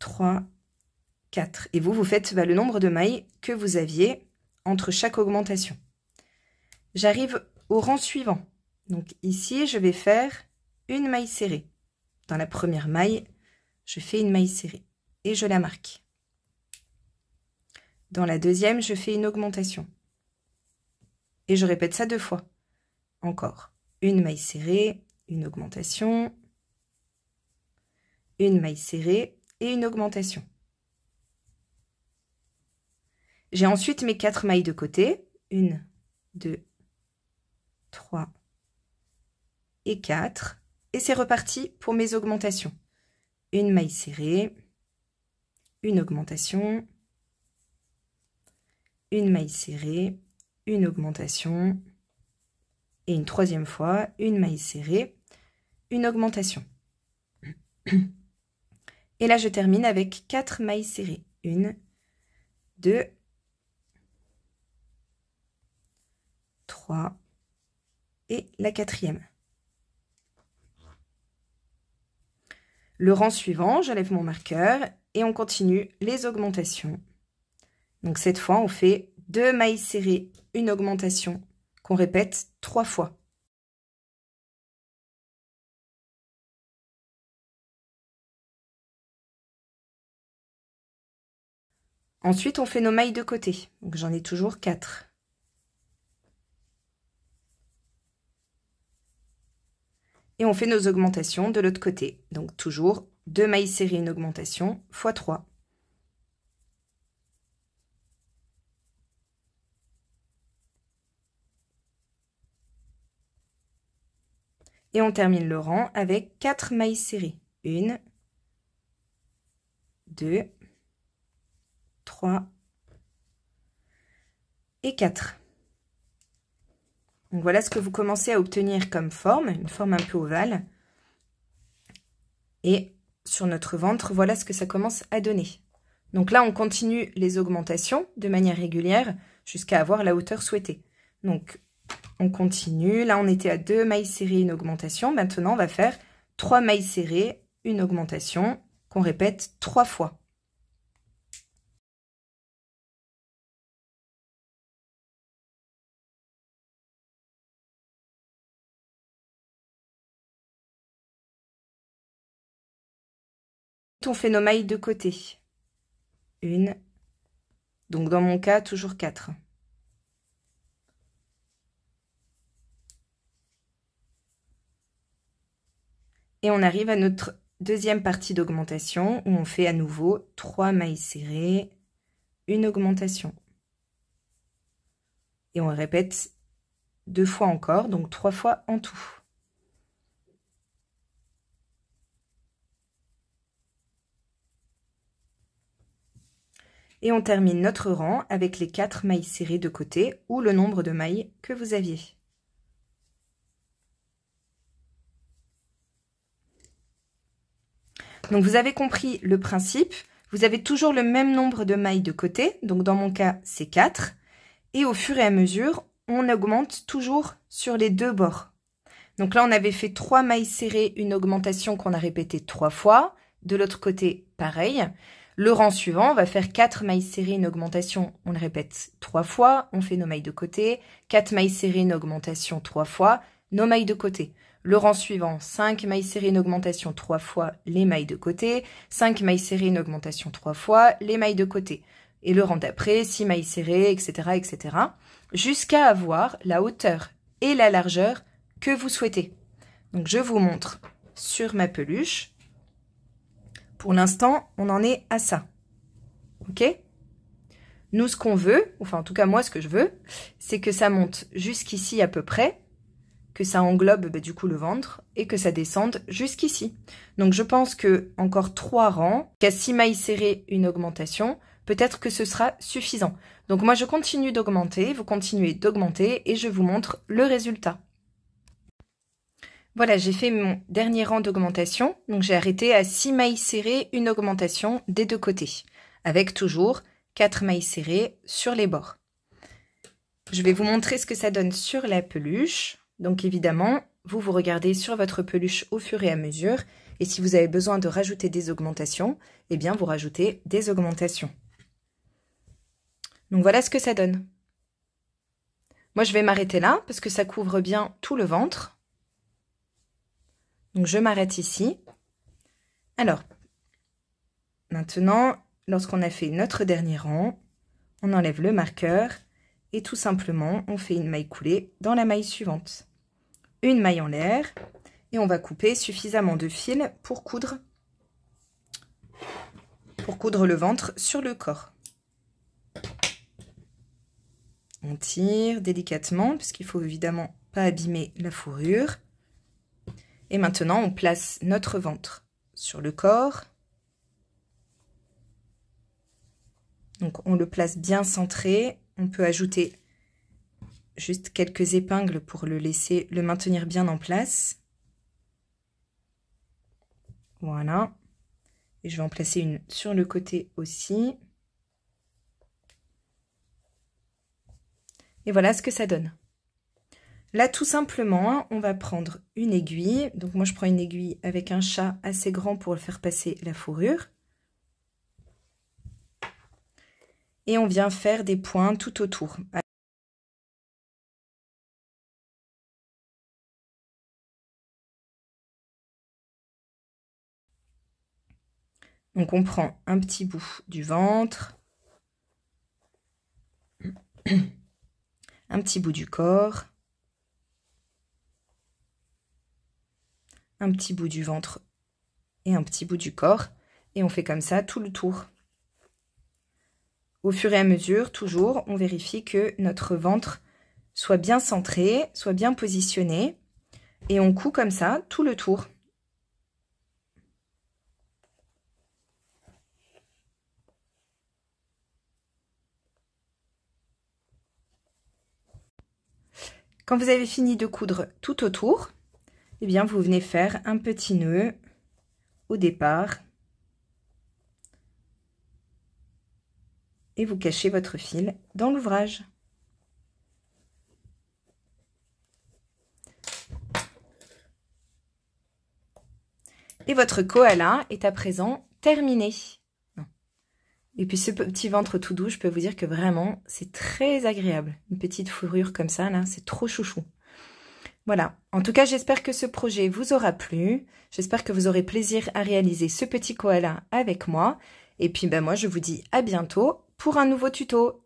trois, quatre. Et vous, vous faites bah, le nombre de mailles que vous aviez entre chaque augmentation. J'arrive au rang suivant. Donc ici, je vais faire une maille serrée. Dans la première maille, je fais une maille serrée et je la marque. Dans la deuxième, je fais une augmentation. Et je répète ça deux fois. Encore. Une maille serrée, une augmentation, une maille serrée et une augmentation. J'ai ensuite mes quatre mailles de côté. Une, deux, trois, et 4. Et c'est reparti pour mes augmentations. Une maille serrée, une augmentation, une maille serrée, une augmentation, et une troisième fois, une maille serrée, une augmentation. Et là, je termine avec quatre mailles serrées. 1, 2, 3, et la quatrième. Le rang suivant, j'enlève mon marqueur et on continue les augmentations. Donc cette fois, on fait deux mailles serrées, une augmentation qu'on répète trois fois. Ensuite, on fait nos mailles de côté. Donc j'en ai toujours quatre. et on fait nos augmentations de l'autre côté. Donc toujours 2 mailles serrées, une augmentation, x 3. Et on termine le rang avec 4 mailles serrées. 1, 2, 3 et 4. Donc voilà ce que vous commencez à obtenir comme forme, une forme un peu ovale. Et sur notre ventre, voilà ce que ça commence à donner. Donc là, on continue les augmentations de manière régulière jusqu'à avoir la hauteur souhaitée. Donc on continue. Là, on était à deux mailles serrées, une augmentation. Maintenant, on va faire trois mailles serrées, une augmentation qu'on répète trois fois. fait nos mailles de côté. Une. Donc dans mon cas, toujours quatre Et on arrive à notre deuxième partie d'augmentation où on fait à nouveau trois mailles serrées, une augmentation. Et on répète deux fois encore, donc trois fois en tout. Et on termine notre rang avec les 4 mailles serrées de côté ou le nombre de mailles que vous aviez. Donc vous avez compris le principe. Vous avez toujours le même nombre de mailles de côté. Donc dans mon cas, c'est 4. Et au fur et à mesure, on augmente toujours sur les deux bords. Donc là, on avait fait trois mailles serrées, une augmentation qu'on a répétée trois fois. De l'autre côté, pareil. Le rang suivant, on va faire 4 mailles serrées, une augmentation, on le répète 3 fois, on fait nos mailles de côté, 4 mailles serrées, une augmentation 3 fois, nos mailles de côté. Le rang suivant, 5 mailles serrées, une augmentation 3 fois, les mailles de côté, 5 mailles serrées, une augmentation 3 fois, les mailles de côté. Et le rang d'après, 6 mailles serrées, etc., etc., jusqu'à avoir la hauteur et la largeur que vous souhaitez. Donc je vous montre sur ma peluche, pour l'instant, on en est à ça. OK Nous, ce qu'on veut, enfin en tout cas moi, ce que je veux, c'est que ça monte jusqu'ici à peu près, que ça englobe bah, du coup le ventre et que ça descende jusqu'ici. Donc je pense que encore trois rangs, qu'à 6 mailles serrées, une augmentation, peut-être que ce sera suffisant. Donc moi je continue d'augmenter, vous continuez d'augmenter et je vous montre le résultat. Voilà, j'ai fait mon dernier rang d'augmentation, donc j'ai arrêté à 6 mailles serrées, une augmentation des deux côtés, avec toujours 4 mailles serrées sur les bords. Je vais vous montrer ce que ça donne sur la peluche. Donc évidemment, vous vous regardez sur votre peluche au fur et à mesure, et si vous avez besoin de rajouter des augmentations, eh bien vous rajoutez des augmentations. Donc voilà ce que ça donne. Moi je vais m'arrêter là, parce que ça couvre bien tout le ventre. Donc je m'arrête ici. Alors, maintenant, lorsqu'on a fait notre dernier rang, on enlève le marqueur et tout simplement on fait une maille coulée dans la maille suivante. Une maille en l'air et on va couper suffisamment de fil pour coudre, pour coudre le ventre sur le corps. On tire délicatement puisqu'il ne faut évidemment pas abîmer la fourrure. Et maintenant, on place notre ventre sur le corps. Donc, on le place bien centré. On peut ajouter juste quelques épingles pour le laisser, le maintenir bien en place. Voilà. Et je vais en placer une sur le côté aussi. Et voilà ce que ça donne. Là, tout simplement, on va prendre une aiguille. Donc moi, je prends une aiguille avec un chat assez grand pour faire passer la fourrure. Et on vient faire des points tout autour. Donc on prend un petit bout du ventre, un petit bout du corps, un petit bout du ventre et un petit bout du corps. Et on fait comme ça tout le tour. Au fur et à mesure, toujours, on vérifie que notre ventre soit bien centré, soit bien positionné. Et on coud comme ça tout le tour. Quand vous avez fini de coudre tout autour, eh bien vous venez faire un petit nœud au départ et vous cachez votre fil dans l'ouvrage. Et votre koala est à présent terminé. Et puis ce petit ventre tout doux, je peux vous dire que vraiment, c'est très agréable. Une petite fourrure comme ça, là, c'est trop chouchou. Voilà. En tout cas, j'espère que ce projet vous aura plu. J'espère que vous aurez plaisir à réaliser ce petit koala avec moi. Et puis, ben, moi, je vous dis à bientôt pour un nouveau tuto.